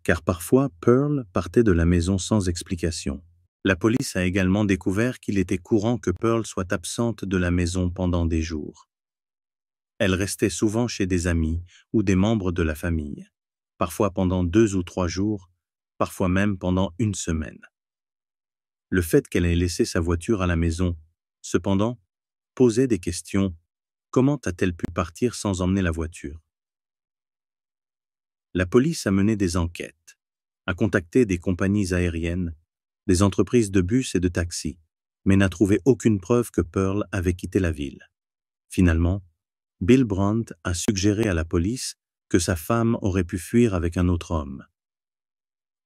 car parfois Pearl partait de la maison sans explication. La police a également découvert qu'il était courant que Pearl soit absente de la maison pendant des jours. Elle restait souvent chez des amis ou des membres de la famille, parfois pendant deux ou trois jours, parfois même pendant une semaine. Le fait qu'elle ait laissé sa voiture à la maison, cependant, posait des questions. Comment a-t-elle pu partir sans emmener la voiture La police a mené des enquêtes, a contacté des compagnies aériennes, des entreprises de bus et de taxis, mais n'a trouvé aucune preuve que Pearl avait quitté la ville. Finalement, Bill Brandt a suggéré à la police que sa femme aurait pu fuir avec un autre homme.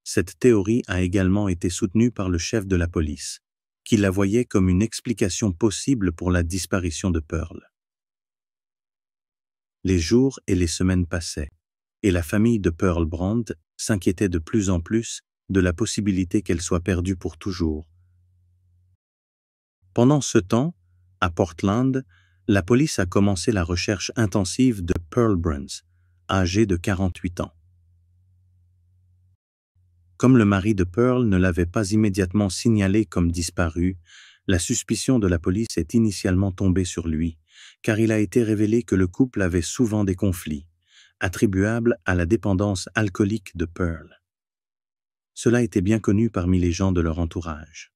Cette théorie a également été soutenue par le chef de la police, qui la voyait comme une explication possible pour la disparition de Pearl. Les jours et les semaines passaient, et la famille de Pearl Brandt s'inquiétait de plus en plus de la possibilité qu'elle soit perdue pour toujours. Pendant ce temps, à Portland, la police a commencé la recherche intensive de Pearl Burns, âgé de 48 ans. Comme le mari de Pearl ne l'avait pas immédiatement signalé comme disparu, la suspicion de la police est initialement tombée sur lui, car il a été révélé que le couple avait souvent des conflits, attribuables à la dépendance alcoolique de Pearl. Cela était bien connu parmi les gens de leur entourage.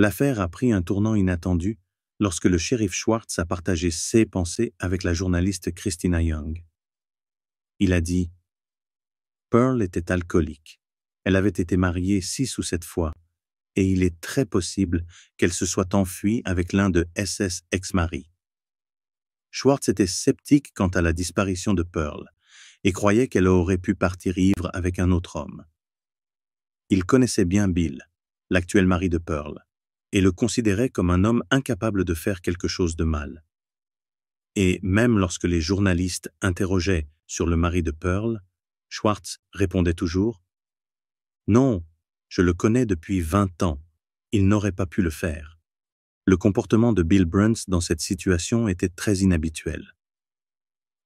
L'affaire a pris un tournant inattendu lorsque le shérif Schwartz a partagé ses pensées avec la journaliste Christina Young. Il a dit Pearl était alcoolique. Elle avait été mariée six ou sept fois, et il est très possible qu'elle se soit enfuie avec l'un de SS ex-mari. Schwartz était sceptique quant à la disparition de Pearl et croyait qu'elle aurait pu partir ivre avec un autre homme. Il connaissait bien Bill, l'actuel mari de Pearl, et le considérait comme un homme incapable de faire quelque chose de mal. Et même lorsque les journalistes interrogeaient sur le mari de Pearl, Schwartz répondait toujours « Non, je le connais depuis vingt ans, il n'aurait pas pu le faire. » Le comportement de Bill Bruns dans cette situation était très inhabituel.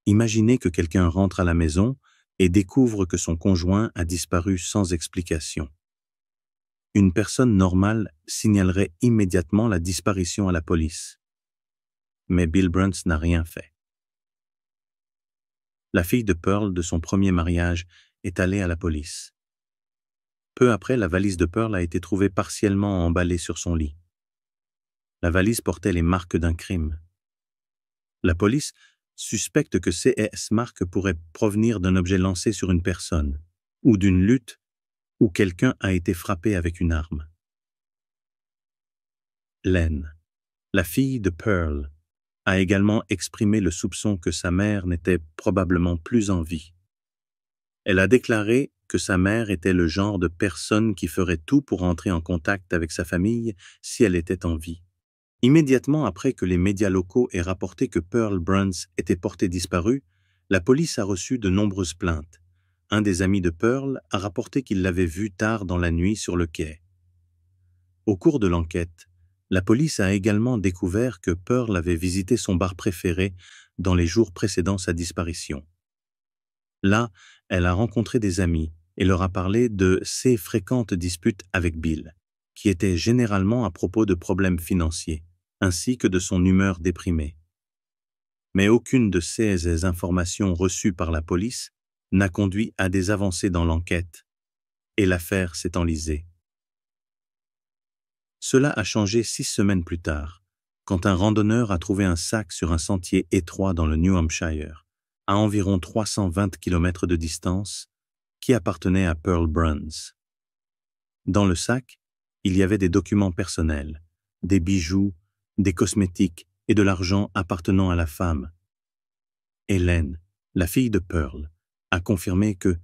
Imaginez que quelqu'un rentre à la maison et découvre que son conjoint a disparu sans explication une personne normale signalerait immédiatement la disparition à la police. Mais Bill Bruns n'a rien fait. La fille de Pearl de son premier mariage est allée à la police. Peu après, la valise de Pearl a été trouvée partiellement emballée sur son lit. La valise portait les marques d'un crime. La police suspecte que ces marques pourraient provenir d'un objet lancé sur une personne, ou d'une lutte où quelqu'un a été frappé avec une arme. Len, la fille de Pearl, a également exprimé le soupçon que sa mère n'était probablement plus en vie. Elle a déclaré que sa mère était le genre de personne qui ferait tout pour entrer en contact avec sa famille si elle était en vie. Immédiatement après que les médias locaux aient rapporté que Pearl Bruns était portée disparue, la police a reçu de nombreuses plaintes un des amis de Pearl a rapporté qu'il l'avait vue tard dans la nuit sur le quai. Au cours de l'enquête, la police a également découvert que Pearl avait visité son bar préféré dans les jours précédant sa disparition. Là, elle a rencontré des amis et leur a parlé de ses fréquentes disputes avec Bill, qui étaient généralement à propos de problèmes financiers, ainsi que de son humeur déprimée. Mais aucune de ces informations reçues par la police n'a conduit à des avancées dans l'enquête, et l'affaire s'est enlisée. Cela a changé six semaines plus tard, quand un randonneur a trouvé un sac sur un sentier étroit dans le New Hampshire, à environ 320 km de distance, qui appartenait à Pearl Bruns. Dans le sac, il y avait des documents personnels, des bijoux, des cosmétiques et de l'argent appartenant à la femme. Hélène, la fille de Pearl, a confirmé que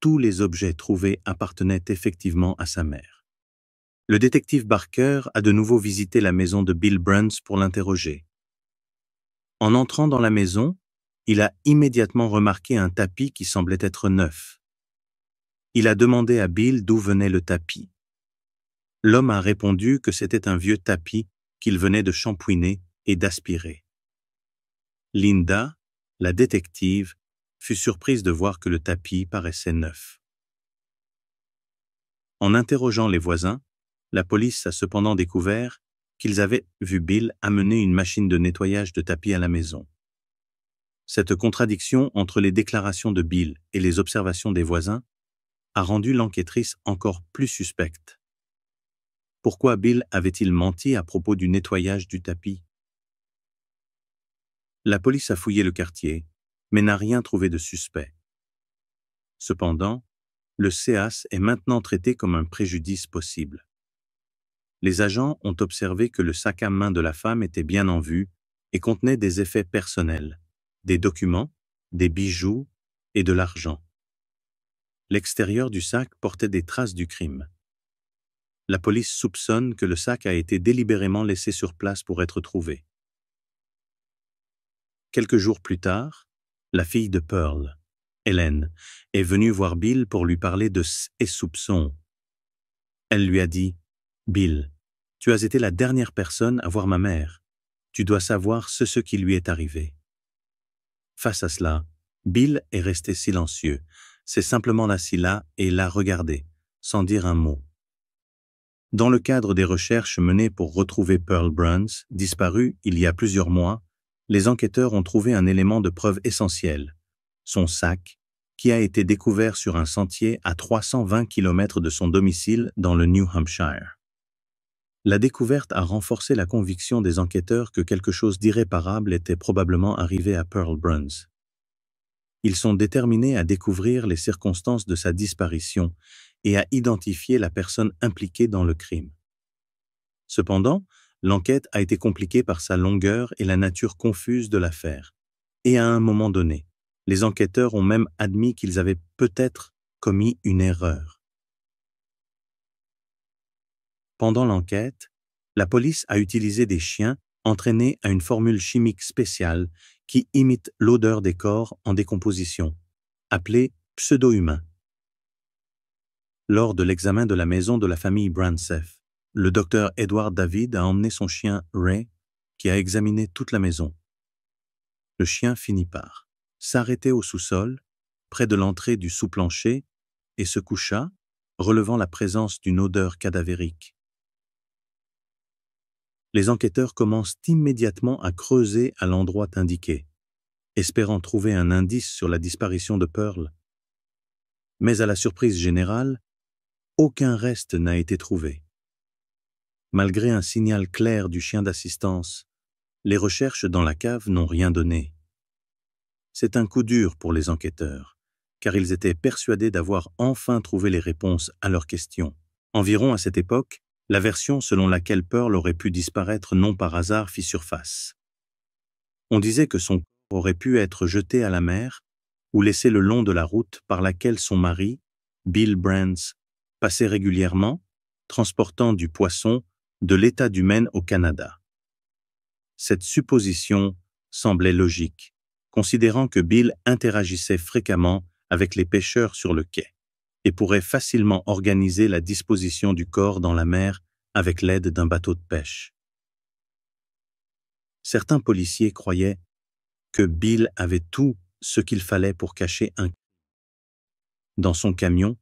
tous les objets trouvés appartenaient effectivement à sa mère. Le détective Barker a de nouveau visité la maison de Bill Bruns pour l'interroger. En entrant dans la maison, il a immédiatement remarqué un tapis qui semblait être neuf. Il a demandé à Bill d'où venait le tapis. L'homme a répondu que c'était un vieux tapis qu'il venait de champouiner et d'aspirer. Linda, la détective, fut surprise de voir que le tapis paraissait neuf. En interrogeant les voisins, la police a cependant découvert qu'ils avaient vu Bill amener une machine de nettoyage de tapis à la maison. Cette contradiction entre les déclarations de Bill et les observations des voisins a rendu l'enquêtrice encore plus suspecte. Pourquoi Bill avait-il menti à propos du nettoyage du tapis La police a fouillé le quartier, mais n'a rien trouvé de suspect. Cependant, le CAS est maintenant traité comme un préjudice possible. Les agents ont observé que le sac à main de la femme était bien en vue et contenait des effets personnels, des documents, des bijoux et de l'argent. L'extérieur du sac portait des traces du crime. La police soupçonne que le sac a été délibérément laissé sur place pour être trouvé. Quelques jours plus tard, la fille de Pearl, Hélène, est venue voir Bill pour lui parler de ses soupçons. Elle lui a dit, « Bill, tu as été la dernière personne à voir ma mère. Tu dois savoir ce, qui lui est arrivé. » Face à cela, Bill est resté silencieux, C'est simplement assis là et l'a regardé, sans dire un mot. Dans le cadre des recherches menées pour retrouver Pearl Bruns, disparue il y a plusieurs mois, les enquêteurs ont trouvé un élément de preuve essentiel, son sac, qui a été découvert sur un sentier à 320 km de son domicile dans le New Hampshire. La découverte a renforcé la conviction des enquêteurs que quelque chose d'irréparable était probablement arrivé à Pearl Bruns. Ils sont déterminés à découvrir les circonstances de sa disparition et à identifier la personne impliquée dans le crime. Cependant, L'enquête a été compliquée par sa longueur et la nature confuse de l'affaire. Et à un moment donné, les enquêteurs ont même admis qu'ils avaient peut-être commis une erreur. Pendant l'enquête, la police a utilisé des chiens entraînés à une formule chimique spéciale qui imite l'odeur des corps en décomposition, appelée pseudo-humain. Lors de l'examen de la maison de la famille Brantseff, le docteur Edward David a emmené son chien Ray, qui a examiné toute la maison. Le chien finit par s'arrêter au sous-sol, près de l'entrée du sous-plancher, et se coucha, relevant la présence d'une odeur cadavérique. Les enquêteurs commencent immédiatement à creuser à l'endroit indiqué, espérant trouver un indice sur la disparition de Pearl. Mais à la surprise générale, aucun reste n'a été trouvé. Malgré un signal clair du chien d'assistance, les recherches dans la cave n'ont rien donné. C'est un coup dur pour les enquêteurs, car ils étaient persuadés d'avoir enfin trouvé les réponses à leurs questions. Environ à cette époque, la version selon laquelle Pearl aurait pu disparaître non par hasard fit surface. On disait que son corps aurait pu être jeté à la mer ou laissé le long de la route par laquelle son mari, Bill Brands, passait régulièrement, transportant du poisson de l'État du Maine au Canada. Cette supposition semblait logique, considérant que Bill interagissait fréquemment avec les pêcheurs sur le quai et pourrait facilement organiser la disposition du corps dans la mer avec l'aide d'un bateau de pêche. Certains policiers croyaient que Bill avait tout ce qu'il fallait pour cacher un. Dans son camion,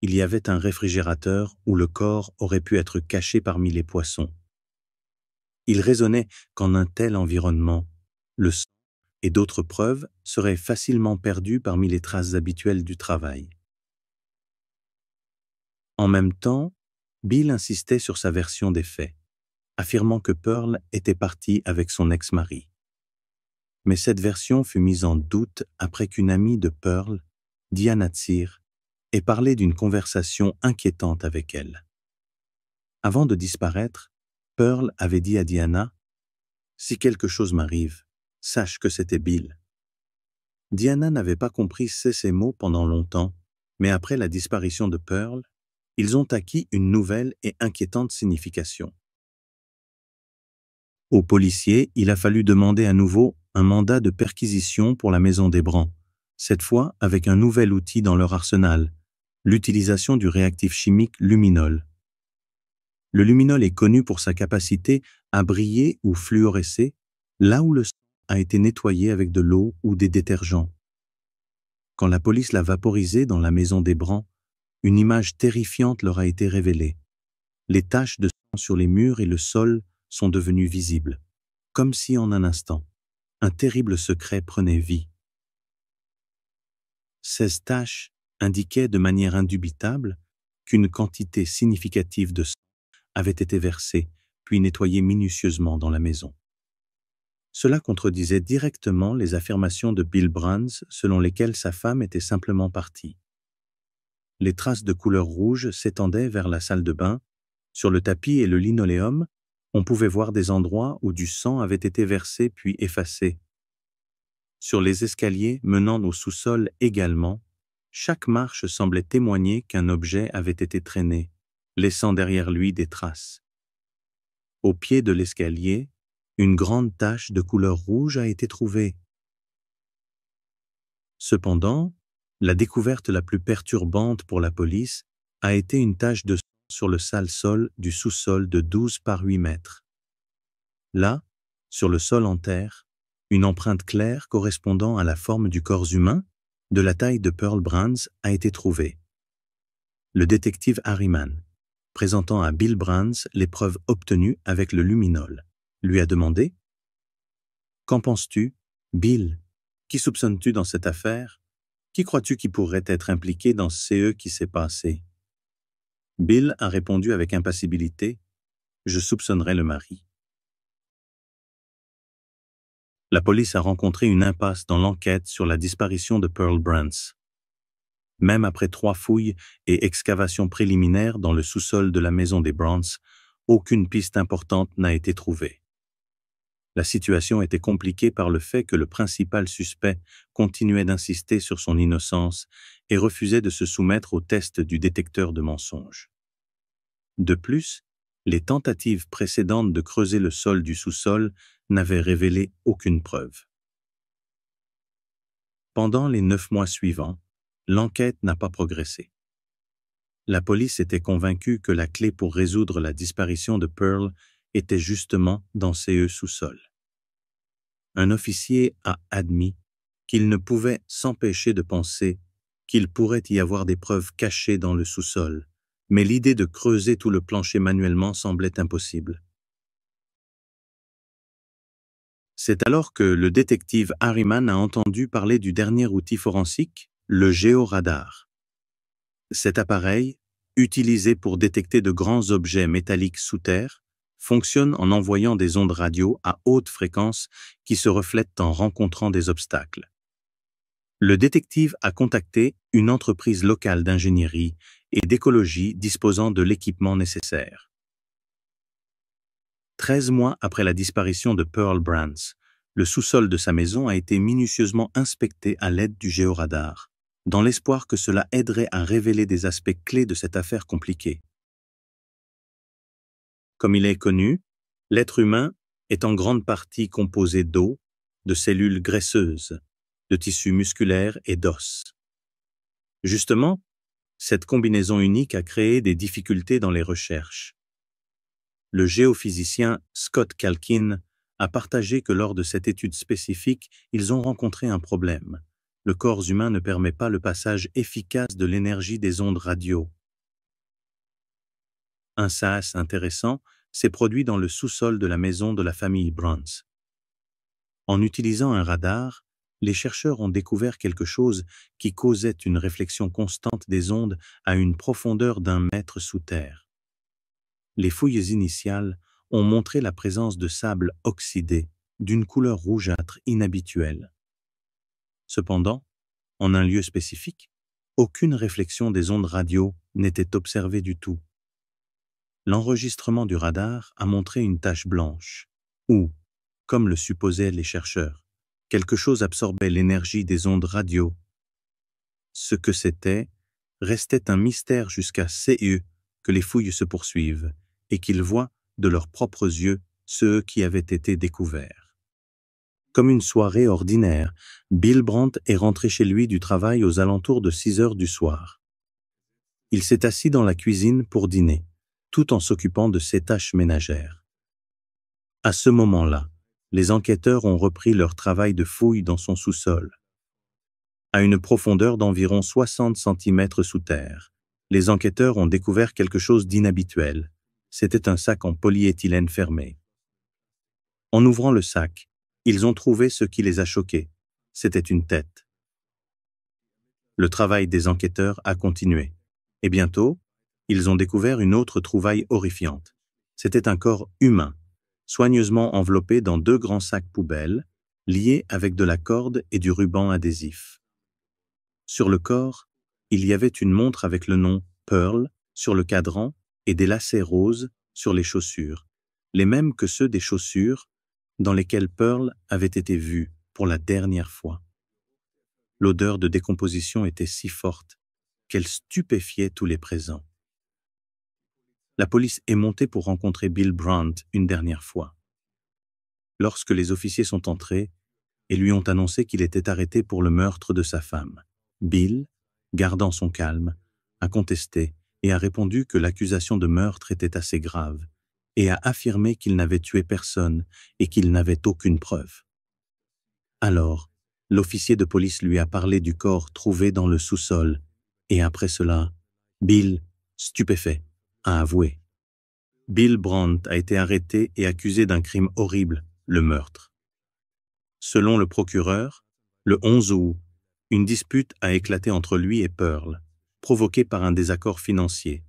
il y avait un réfrigérateur où le corps aurait pu être caché parmi les poissons. Il raisonnait qu'en un tel environnement, le sang et d'autres preuves seraient facilement perdus parmi les traces habituelles du travail. En même temps, Bill insistait sur sa version des faits, affirmant que Pearl était partie avec son ex-mari. Mais cette version fut mise en doute après qu'une amie de Pearl, Diana Tsir, et parler d'une conversation inquiétante avec elle. Avant de disparaître, Pearl avait dit à Diana « Si quelque chose m'arrive, sache que c'était Bill. » Diana n'avait pas compris ces mots pendant longtemps, mais après la disparition de Pearl, ils ont acquis une nouvelle et inquiétante signification. Aux policiers, il a fallu demander à nouveau un mandat de perquisition pour la maison des Brans, cette fois avec un nouvel outil dans leur arsenal, l'utilisation du réactif chimique luminol. Le luminol est connu pour sa capacité à briller ou fluorescer là où le sang a été nettoyé avec de l'eau ou des détergents. Quand la police l'a vaporisé dans la maison des Brans, une image terrifiante leur a été révélée. Les taches de sang sur les murs et le sol sont devenues visibles, comme si en un instant, un terrible secret prenait vie. Ces taches indiquait de manière indubitable qu'une quantité significative de sang avait été versée puis nettoyée minutieusement dans la maison. Cela contredisait directement les affirmations de Bill Brands selon lesquelles sa femme était simplement partie. Les traces de couleur rouge s'étendaient vers la salle de bain, sur le tapis et le linoléum, on pouvait voir des endroits où du sang avait été versé puis effacé. Sur les escaliers menant au sous-sol également, chaque marche semblait témoigner qu'un objet avait été traîné, laissant derrière lui des traces. Au pied de l'escalier, une grande tache de couleur rouge a été trouvée. Cependant, la découverte la plus perturbante pour la police a été une tache de sang sur le sale sol du sous-sol de 12 par 8 mètres. Là, sur le sol en terre, une empreinte claire correspondant à la forme du corps humain de la taille de Pearl Brands a été trouvé. Le détective Harriman, présentant à Bill Brands les preuves obtenues avec le luminol, lui a demandé « Qu'en penses-tu, Bill Qui soupçonnes-tu dans cette affaire Qui crois-tu qui pourrait être impliqué dans ce e qui s'est passé ?» Bill a répondu avec impassibilité « Je soupçonnerai le mari. » la police a rencontré une impasse dans l'enquête sur la disparition de Pearl Brands. Même après trois fouilles et excavations préliminaires dans le sous-sol de la maison des Brands, aucune piste importante n'a été trouvée. La situation était compliquée par le fait que le principal suspect continuait d'insister sur son innocence et refusait de se soumettre au test du détecteur de mensonges. De plus, les tentatives précédentes de creuser le sol du sous-sol n'avaient révélé aucune preuve. Pendant les neuf mois suivants, l'enquête n'a pas progressé. La police était convaincue que la clé pour résoudre la disparition de Pearl était justement dans ces sous-sols. Un officier a admis qu'il ne pouvait s'empêcher de penser qu'il pourrait y avoir des preuves cachées dans le sous-sol, mais l'idée de creuser tout le plancher manuellement semblait impossible. C'est alors que le détective Harriman a entendu parler du dernier outil forensique, le géoradar. Cet appareil, utilisé pour détecter de grands objets métalliques sous terre, fonctionne en envoyant des ondes radio à haute fréquence qui se reflètent en rencontrant des obstacles. Le détective a contacté une entreprise locale d'ingénierie et d'écologie disposant de l'équipement nécessaire. Treize mois après la disparition de Pearl Brands, le sous-sol de sa maison a été minutieusement inspecté à l'aide du géoradar, dans l'espoir que cela aiderait à révéler des aspects clés de cette affaire compliquée. Comme il est connu, l'être humain est en grande partie composé d'eau, de cellules graisseuses, de tissus musculaires et d'os. Justement, cette combinaison unique a créé des difficultés dans les recherches. Le géophysicien Scott Kalkin a partagé que lors de cette étude spécifique, ils ont rencontré un problème. Le corps humain ne permet pas le passage efficace de l'énergie des ondes radio. Un SAS intéressant s'est produit dans le sous-sol de la maison de la famille Bruns. En utilisant un radar, les chercheurs ont découvert quelque chose qui causait une réflexion constante des ondes à une profondeur d'un mètre sous terre. Les fouilles initiales ont montré la présence de sable oxydé d'une couleur rougeâtre inhabituelle. Cependant, en un lieu spécifique, aucune réflexion des ondes radio n'était observée du tout. L'enregistrement du radar a montré une tache blanche, ou, comme le supposaient les chercheurs, quelque chose absorbait l'énergie des ondes radio. Ce que c'était restait un mystère jusqu'à CE que les fouilles se poursuivent et qu'ils voient de leurs propres yeux ceux qui avaient été découverts. Comme une soirée ordinaire, Bill Brandt est rentré chez lui du travail aux alentours de 6 heures du soir. Il s'est assis dans la cuisine pour dîner, tout en s'occupant de ses tâches ménagères. À ce moment-là, les enquêteurs ont repris leur travail de fouille dans son sous-sol. À une profondeur d'environ 60 cm sous terre, les enquêteurs ont découvert quelque chose d'inhabituel. C'était un sac en polyéthylène fermé. En ouvrant le sac, ils ont trouvé ce qui les a choqués. C'était une tête. Le travail des enquêteurs a continué. Et bientôt, ils ont découvert une autre trouvaille horrifiante. C'était un corps humain, soigneusement enveloppé dans deux grands sacs poubelles, liés avec de la corde et du ruban adhésif. Sur le corps, il y avait une montre avec le nom Pearl sur le cadran et des lacets roses sur les chaussures, les mêmes que ceux des chaussures dans lesquelles Pearl avait été vue pour la dernière fois. L'odeur de décomposition était si forte qu'elle stupéfiait tous les présents la police est montée pour rencontrer Bill Brandt une dernière fois. Lorsque les officiers sont entrés et lui ont annoncé qu'il était arrêté pour le meurtre de sa femme, Bill, gardant son calme, a contesté et a répondu que l'accusation de meurtre était assez grave et a affirmé qu'il n'avait tué personne et qu'il n'avait aucune preuve. Alors, l'officier de police lui a parlé du corps trouvé dans le sous-sol et après cela, Bill, stupéfait, a avoué. Bill Brandt a été arrêté et accusé d'un crime horrible, le meurtre. Selon le procureur, le 11 août, une dispute a éclaté entre lui et Pearl, provoquée par un désaccord financier.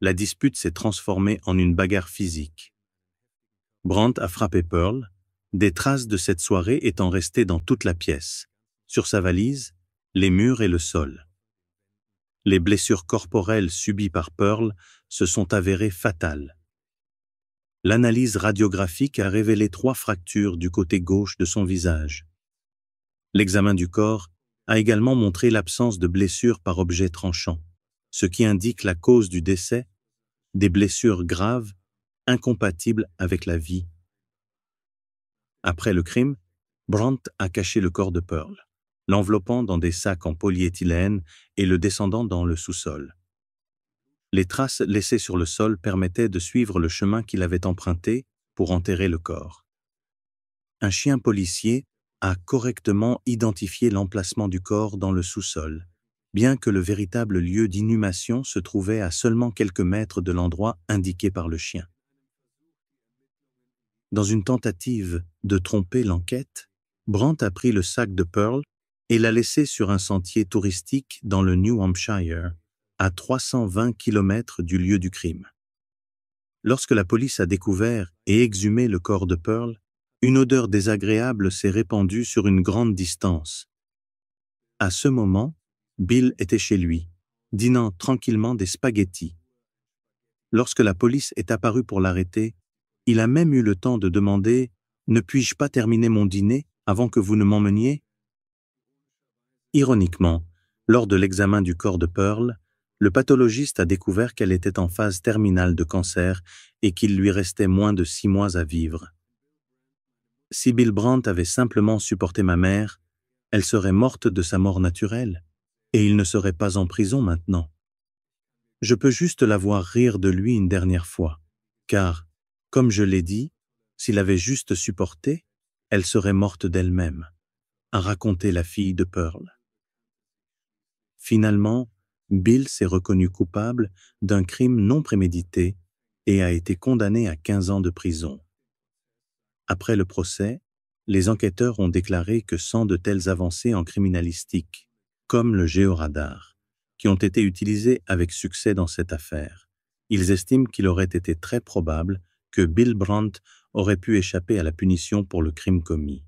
La dispute s'est transformée en une bagarre physique. Brandt a frappé Pearl, des traces de cette soirée étant restées dans toute la pièce, sur sa valise, les murs et le sol les blessures corporelles subies par Pearl se sont avérées fatales. L'analyse radiographique a révélé trois fractures du côté gauche de son visage. L'examen du corps a également montré l'absence de blessures par objet tranchant, ce qui indique la cause du décès, des blessures graves, incompatibles avec la vie. Après le crime, Brandt a caché le corps de Pearl l'enveloppant dans des sacs en polyéthylène et le descendant dans le sous-sol. Les traces laissées sur le sol permettaient de suivre le chemin qu'il avait emprunté pour enterrer le corps. Un chien policier a correctement identifié l'emplacement du corps dans le sous-sol, bien que le véritable lieu d'inhumation se trouvait à seulement quelques mètres de l'endroit indiqué par le chien. Dans une tentative de tromper l'enquête, Brandt a pris le sac de Pearl et l'a laissé sur un sentier touristique dans le New Hampshire, à 320 km du lieu du crime. Lorsque la police a découvert et exhumé le corps de Pearl, une odeur désagréable s'est répandue sur une grande distance. À ce moment, Bill était chez lui, dînant tranquillement des spaghettis. Lorsque la police est apparue pour l'arrêter, il a même eu le temps de demander ⁇ Ne puis-je pas terminer mon dîner avant que vous ne m'emmeniez ?⁇ Ironiquement, lors de l'examen du corps de Pearl, le pathologiste a découvert qu'elle était en phase terminale de cancer et qu'il lui restait moins de six mois à vivre. Si Bill Brandt avait simplement supporté ma mère, elle serait morte de sa mort naturelle, et il ne serait pas en prison maintenant. Je peux juste la voir rire de lui une dernière fois, car, comme je l'ai dit, s'il avait juste supporté, elle serait morte d'elle-même, a raconté la fille de Pearl. Finalement, Bill s'est reconnu coupable d'un crime non prémédité et a été condamné à 15 ans de prison. Après le procès, les enquêteurs ont déclaré que sans de telles avancées en criminalistique, comme le géoradar, qui ont été utilisés avec succès dans cette affaire, ils estiment qu'il aurait été très probable que Bill Brandt aurait pu échapper à la punition pour le crime commis.